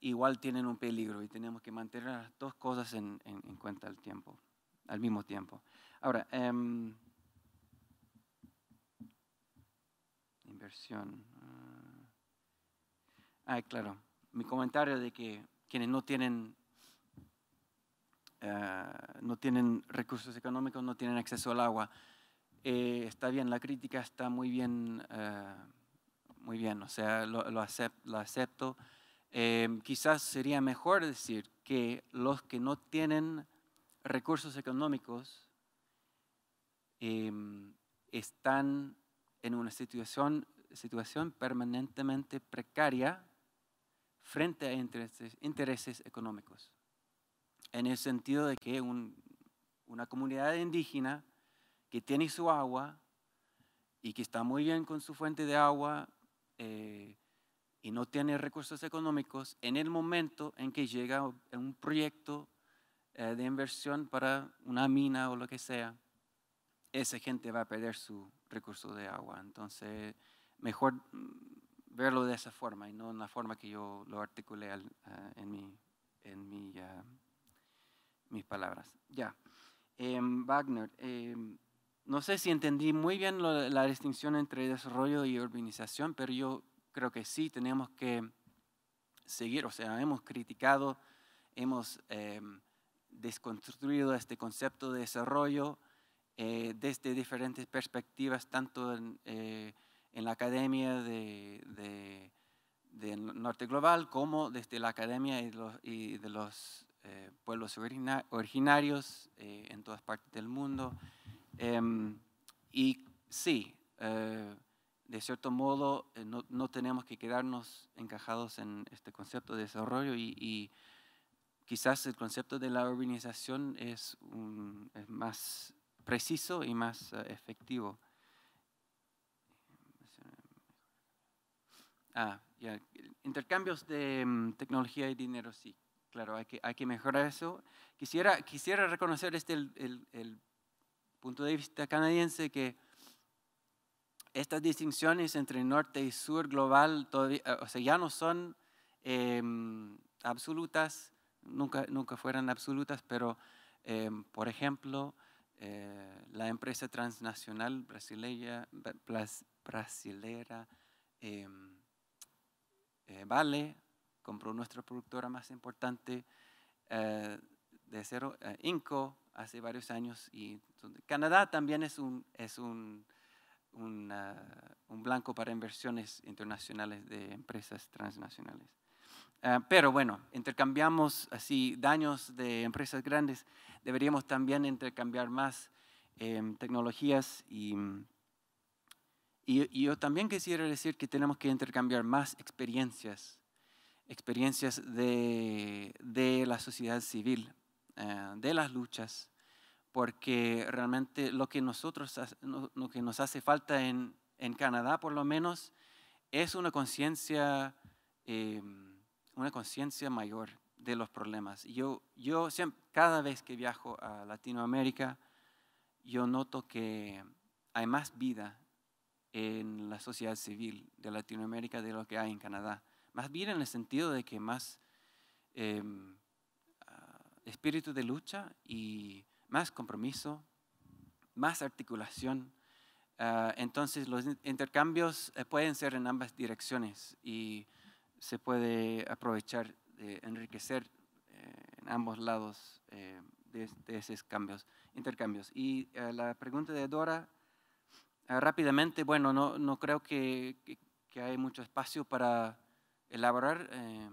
igual tienen un peligro y tenemos que mantener las dos cosas en, cuenta al tiempo, al mismo tiempo. Ahora, em, inversión. Ah, ah, claro, mi comentario de que quienes no tienen eh, no tienen recursos económicos, no tienen acceso al agua. Eh, está bien, la crítica está muy bien, eh, muy bien, o sea, lo, acepto. Lo acepto. quizás sería mejor decir que los que no tienen recursos económicos em, están en una situación, situación permanentemente precaria frente a intereses económicos en el sentido de que una comunidad indígena que tiene su agua y que está muy bien con su fuente de agua eh, y no tiene recursos económicos, en el momento en que llega un proyecto eh, de inversión para una mina o lo que sea, esa gente va a perder su recurso de agua. Entonces, mejor verlo de esa forma y no en la forma que yo lo articulé en mi, en mi mis palabras. Ya. Em, Wagner, em, no sé si entendí muy bien la distinción entre desarrollo y urbanización, pero yo creo que sí tenemos que seguir, o sea, hemos criticado, hemos em, desconstruido este concepto de desarrollo eh, desde diferentes perspectivas, tanto en, eh, la academia del norte global como desde la academia y de los eh, pueblos originarios eh, en todas partes del mundo. Em, y sí, eh, de cierto modo, no, tenemos que quedarnos encajados en este concepto de desarrollo y, quizás el concepto de la urbanización es, más preciso y más efectivo. Ah, intercambios de mm, tecnología y dinero, sí. Claro, hay que, mejorar eso. Quisiera, quisiera reconocer este el, punto de vista canadiense que estas distinciones entre norte y sur global todavía, eh, o sea, ya no son em, absolutas, nunca, nunca fueran absolutas, pero em, por ejemplo, eh, la empresa transnacional brasileña, brasilera em, eh, Vale compró nuestra productora más importante eh, de cero, eh, Inco, hace varios años. Y Canadá también es un, es un, eh, un, blanco para inversiones internacionales de empresas transnacionales. pero bueno, intercambiamos así daños de empresas grandes. Deberíamos también intercambiar más tecnologías y, y yo también quisiera decir que tenemos que intercambiar más experiencias experiencias de, de la sociedad civil, eh, de las luchas, porque realmente lo que, nosotros, lo que nos hace falta en, en Canadá, por lo menos, es una conciencia em, una conciencia mayor de los problemas. Yo, yo cada vez que viajo a Latinoamérica, yo noto que hay más vida en la sociedad civil de Latinoamérica de lo que hay en Canadá más bien en el sentido de que más em, ah, espíritu de lucha y más compromiso, más articulación. Ah, entonces los intercambios eh, pueden ser en ambas direcciones y se puede aprovechar, de enriquecer eh, en ambos lados eh, de, esos cambios, intercambios. Y la pregunta de Dora, ah, rápidamente, bueno, no, creo que, que, que hay mucho espacio para elaborar. Eh,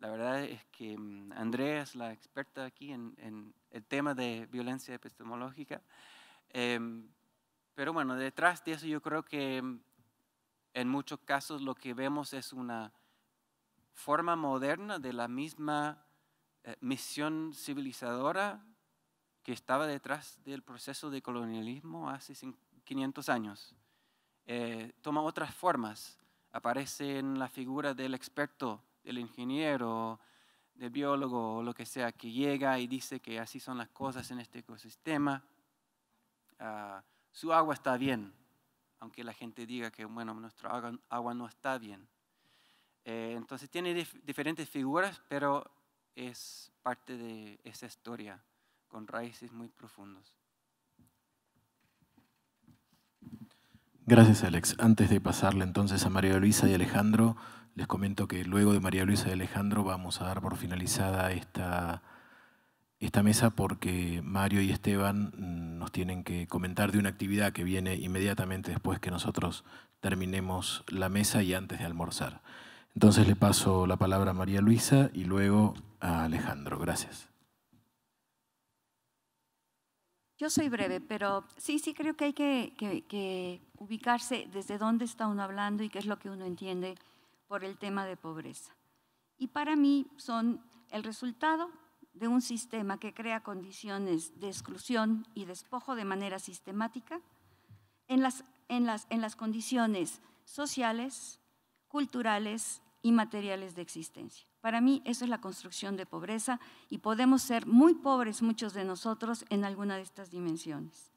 la verdad es que mm, Andrea es la experta aquí en, el tema de violencia epistemológica. Eh, pero bueno, detrás de eso yo creo que mm, en muchos casos lo que vemos es una forma moderna de la misma eh, misión civilizadora que estaba detrás del proceso de colonialismo hace 500 años. toma otras formas, Aparece en la figura del experto, del ingeniero, del biólogo o lo que sea, que llega y dice que así son las cosas en este ecosistema. Ah, su agua está bien, aunque la gente diga que, bueno, nuestra agua, no está bien. Eh, entonces tiene diferentes figuras, pero es parte de esa historia con raíces muy profundas. Gracias, Alex. Antes de pasarle entonces a María Luisa y Alejandro, les comento que luego de María Luisa y Alejandro vamos a dar por finalizada esta, esta mesa porque Mario y Esteban mm, nos tienen que comentar de una actividad que viene inmediatamente después que nosotros terminemos la mesa y antes de almorzar. Entonces le paso la palabra a María Luisa y luego a Alejandro. Gracias. Yo soy breve, pero sí, sí creo que hay que, ubicarse desde dónde está uno hablando y qué es lo que uno entiende por el tema de pobreza. Y para mí son el resultado de un sistema que crea condiciones de exclusión y despojo de manera sistemática en las, en las, en las condiciones sociales, culturales y materiales de existencia. Para mí eso es la construcción de pobreza y podemos ser muy pobres muchos de nosotros en alguna de estas dimensiones.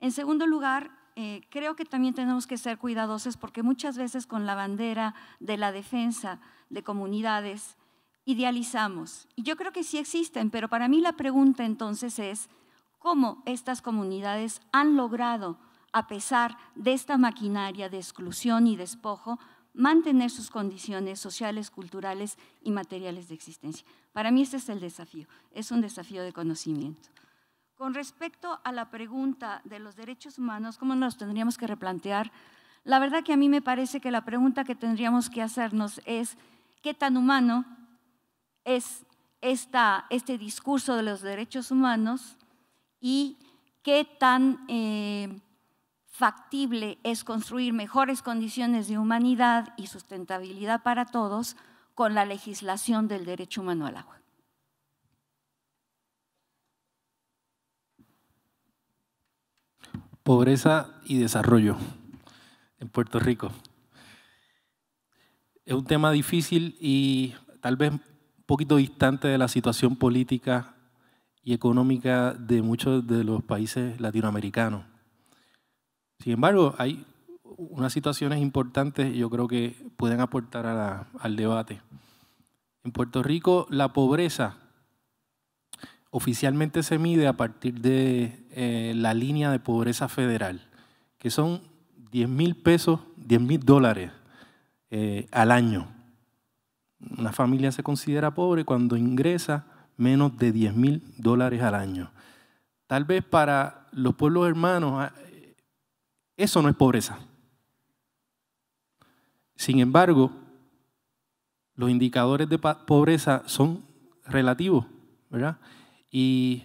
En segundo lugar, eh, creo que también tenemos que ser cuidadosos porque muchas veces con la bandera de la defensa de comunidades idealizamos. Y yo creo que sí existen, pero para mí la pregunta entonces es cómo estas comunidades han logrado, a pesar de esta maquinaria de exclusión y despojo, mantener sus condiciones sociales, culturales y materiales de existencia. Para mí ese es el desafío, es un desafío de conocimiento. Con respecto a la pregunta de los derechos humanos, ¿cómo nos tendríamos que replantear? La verdad que a mí me parece que la pregunta que tendríamos que hacernos es, ¿qué tan humano es esta, este discurso de los derechos humanos y qué tan... Eh, factible es construir mejores condiciones de humanidad y sustentabilidad para todos con la legislación del derecho humano al agua. Pobreza y desarrollo en Puerto Rico. Es un tema difícil y tal vez un poquito distante de la situación política y económica de muchos de los países latinoamericanos sin embargo, hay unas situaciones importantes yo creo que pueden aportar al debate. En Puerto Rico, la pobreza oficialmente se mide a partir de eh, la línea de pobreza federal, que son 10 mil pesos, 10 mil dólares eh, al año. Una familia se considera pobre cuando ingresa menos de 10 mil dólares al año. Tal vez para los pueblos hermanos eso no es pobreza. Sin embargo, los indicadores de pobreza son relativos, ¿verdad? Y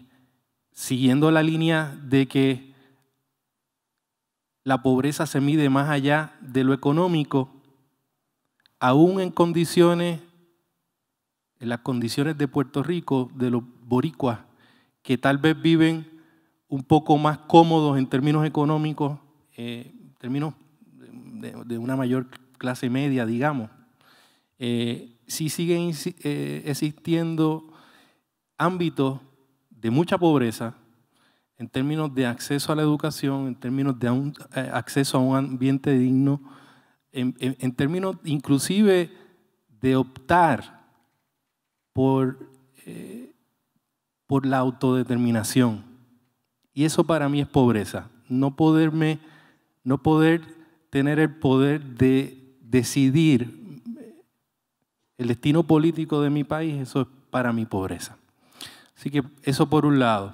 siguiendo la línea de que la pobreza se mide más allá de lo económico, aún en condiciones, en las condiciones de Puerto Rico, de los boricuas, que tal vez viven un poco más cómodos en términos económicos en eh, términos de, una mayor clase media, digamos, si eh, sí siguen eh, existiendo ámbitos de mucha pobreza en términos de acceso a la educación, en términos de acceso a un ambiente digno, en, términos inclusive de optar por, por la autodeterminación. Y eso para mí es pobreza, no poderme no poder tener el poder de decidir el destino político de mi país, eso es para mi pobreza. Así que eso por un lado.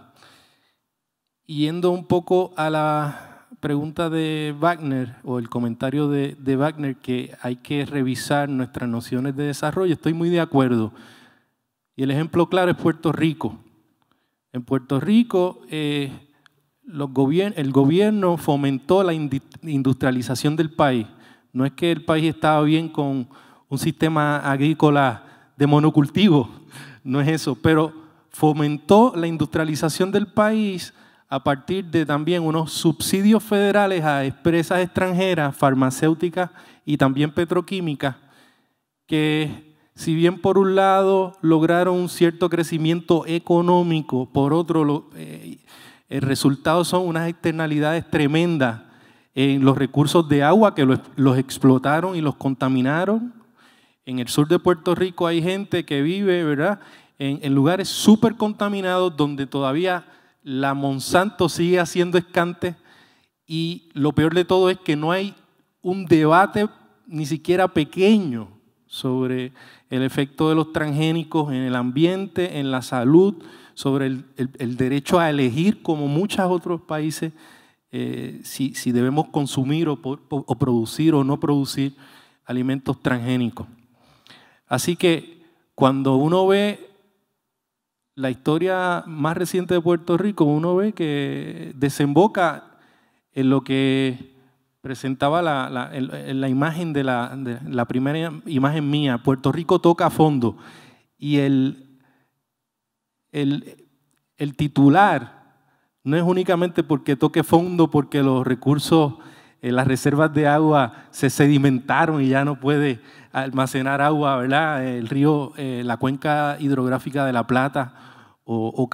Yendo un poco a la pregunta de Wagner o el comentario de, Wagner que hay que revisar nuestras nociones de desarrollo, estoy muy de acuerdo. Y el ejemplo claro es Puerto Rico. En Puerto Rico... Eh, el gobierno fomentó la industrialización del país. No es que el país estaba bien con un sistema agrícola de monocultivo, no es eso, pero fomentó la industrialización del país a partir de también unos subsidios federales a empresas extranjeras, farmacéuticas y también petroquímicas, que si bien por un lado lograron un cierto crecimiento económico, por otro eh, el resultado son unas externalidades tremendas en los recursos de agua que los, explotaron y los contaminaron. En el sur de Puerto Rico hay gente que vive, ¿verdad? En, lugares súper contaminados donde todavía la Monsanto sigue haciendo escante y lo peor de todo es que no hay un debate ni siquiera pequeño sobre el efecto de los transgénicos en el ambiente, en la salud, sobre el, derecho a elegir, como muchos otros países, eh, si, debemos consumir o, producir o no producir alimentos transgénicos. Así que cuando uno ve la historia más reciente de Puerto Rico, uno ve que desemboca en lo que presentaba la, imagen de la, la, primera imagen mía, Puerto Rico toca a fondo. Y el el, titular no es únicamente porque toque fondo, porque los recursos, eh, las reservas de agua se sedimentaron y ya no puede almacenar agua, ¿verdad? El río, eh, la cuenca hidrográfica de La Plata o, o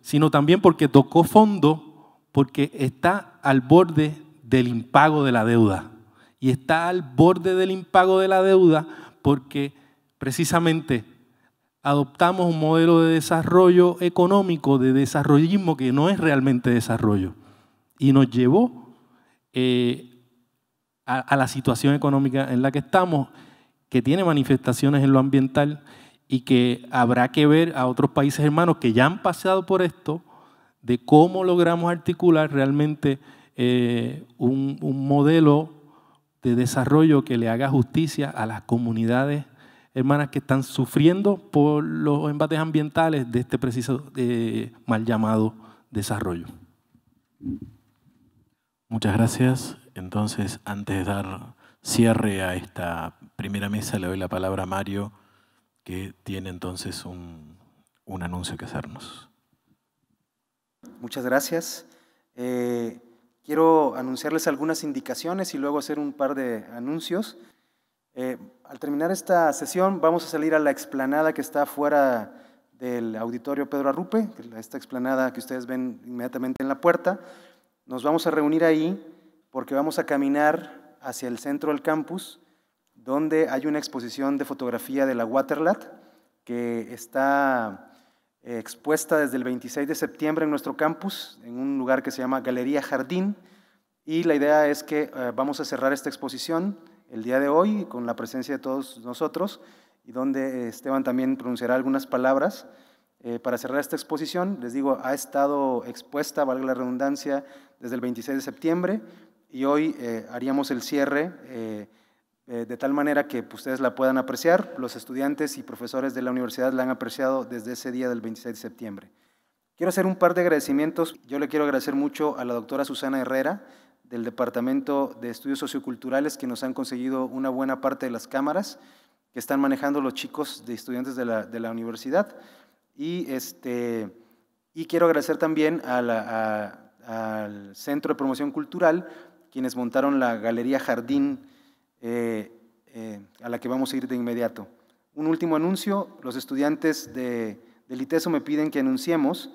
sino también porque tocó fondo, porque está al borde del impago de la deuda. Y está al borde del impago de la deuda porque precisamente adoptamos un modelo de desarrollo económico, de desarrollismo que no es realmente desarrollo. Y nos llevó eh, a, la situación económica en la que estamos, que tiene manifestaciones en lo ambiental y que habrá que ver a otros países hermanos que ya han pasado por esto, de cómo logramos articular realmente eh, un, un modelo de desarrollo que le haga justicia a las comunidades hermanas que están sufriendo por los embates ambientales de este preciso eh, mal llamado desarrollo. Muchas gracias. Entonces, antes de dar cierre a esta primera mesa, le doy la palabra a Mario, que tiene entonces un, anuncio que hacernos. Muchas gracias. Eh, quiero anunciarles algunas indicaciones y luego hacer un par de anuncios. Eh, al terminar esta sesión vamos a salir a la explanada que está fuera del auditorio Pedro Arrupe, esta explanada que ustedes ven inmediatamente en la puerta. Nos vamos a reunir ahí porque vamos a caminar hacia el centro del campus, donde hay una exposición de fotografía de la Waterlat, que está eh, expuesta desde el 26 de septiembre en nuestro campus, en un lugar que se llama Galería Jardín, y la idea es que eh, vamos a cerrar esta exposición el día de hoy con la presencia de todos nosotros y donde eh, Esteban también pronunciará algunas palabras. Eh, para cerrar esta exposición, les digo, ha estado expuesta, valga la redundancia, desde el 26 de septiembre y hoy eh, haríamos el cierre de tal manera que pues, ustedes la puedan apreciar. Los estudiantes y profesores de la universidad la han apreciado desde ese día del 26 de septiembre. Quiero hacer un par de agradecimientos. Yo le quiero agradecer mucho a la doctora Susana Herrera, del Departamento de Estudios Socioculturales que nos han conseguido una buena parte de las cámaras que están manejando los chicos de estudiantes de la, universidad. Y, este, y quiero agradecer también al Centro de Promoción Cultural, quienes montaron la Galería Jardín, eh, eh, a la que vamos a ir de inmediato. Un último anuncio, los estudiantes del ITESO me piden que anunciemos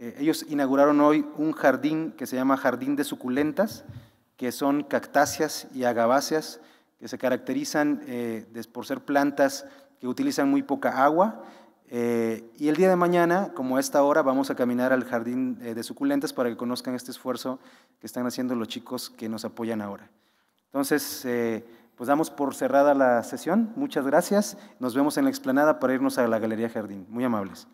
eh, ellos inauguraron hoy un jardín que se llama Jardín de Suculentas, que son cactáceas y agaváceas, que se caracterizan eh, por ser plantas que utilizan muy poca agua. Eh, y el día de mañana, como a esta hora, vamos a caminar al jardín de suculentas para que conozcan este esfuerzo que están haciendo los chicos que nos apoyan ahora. Entonces, pues damos por cerrada la sesión. Muchas gracias. Nos vemos en la explanada para irnos a la Galería Jardín. Muy amables.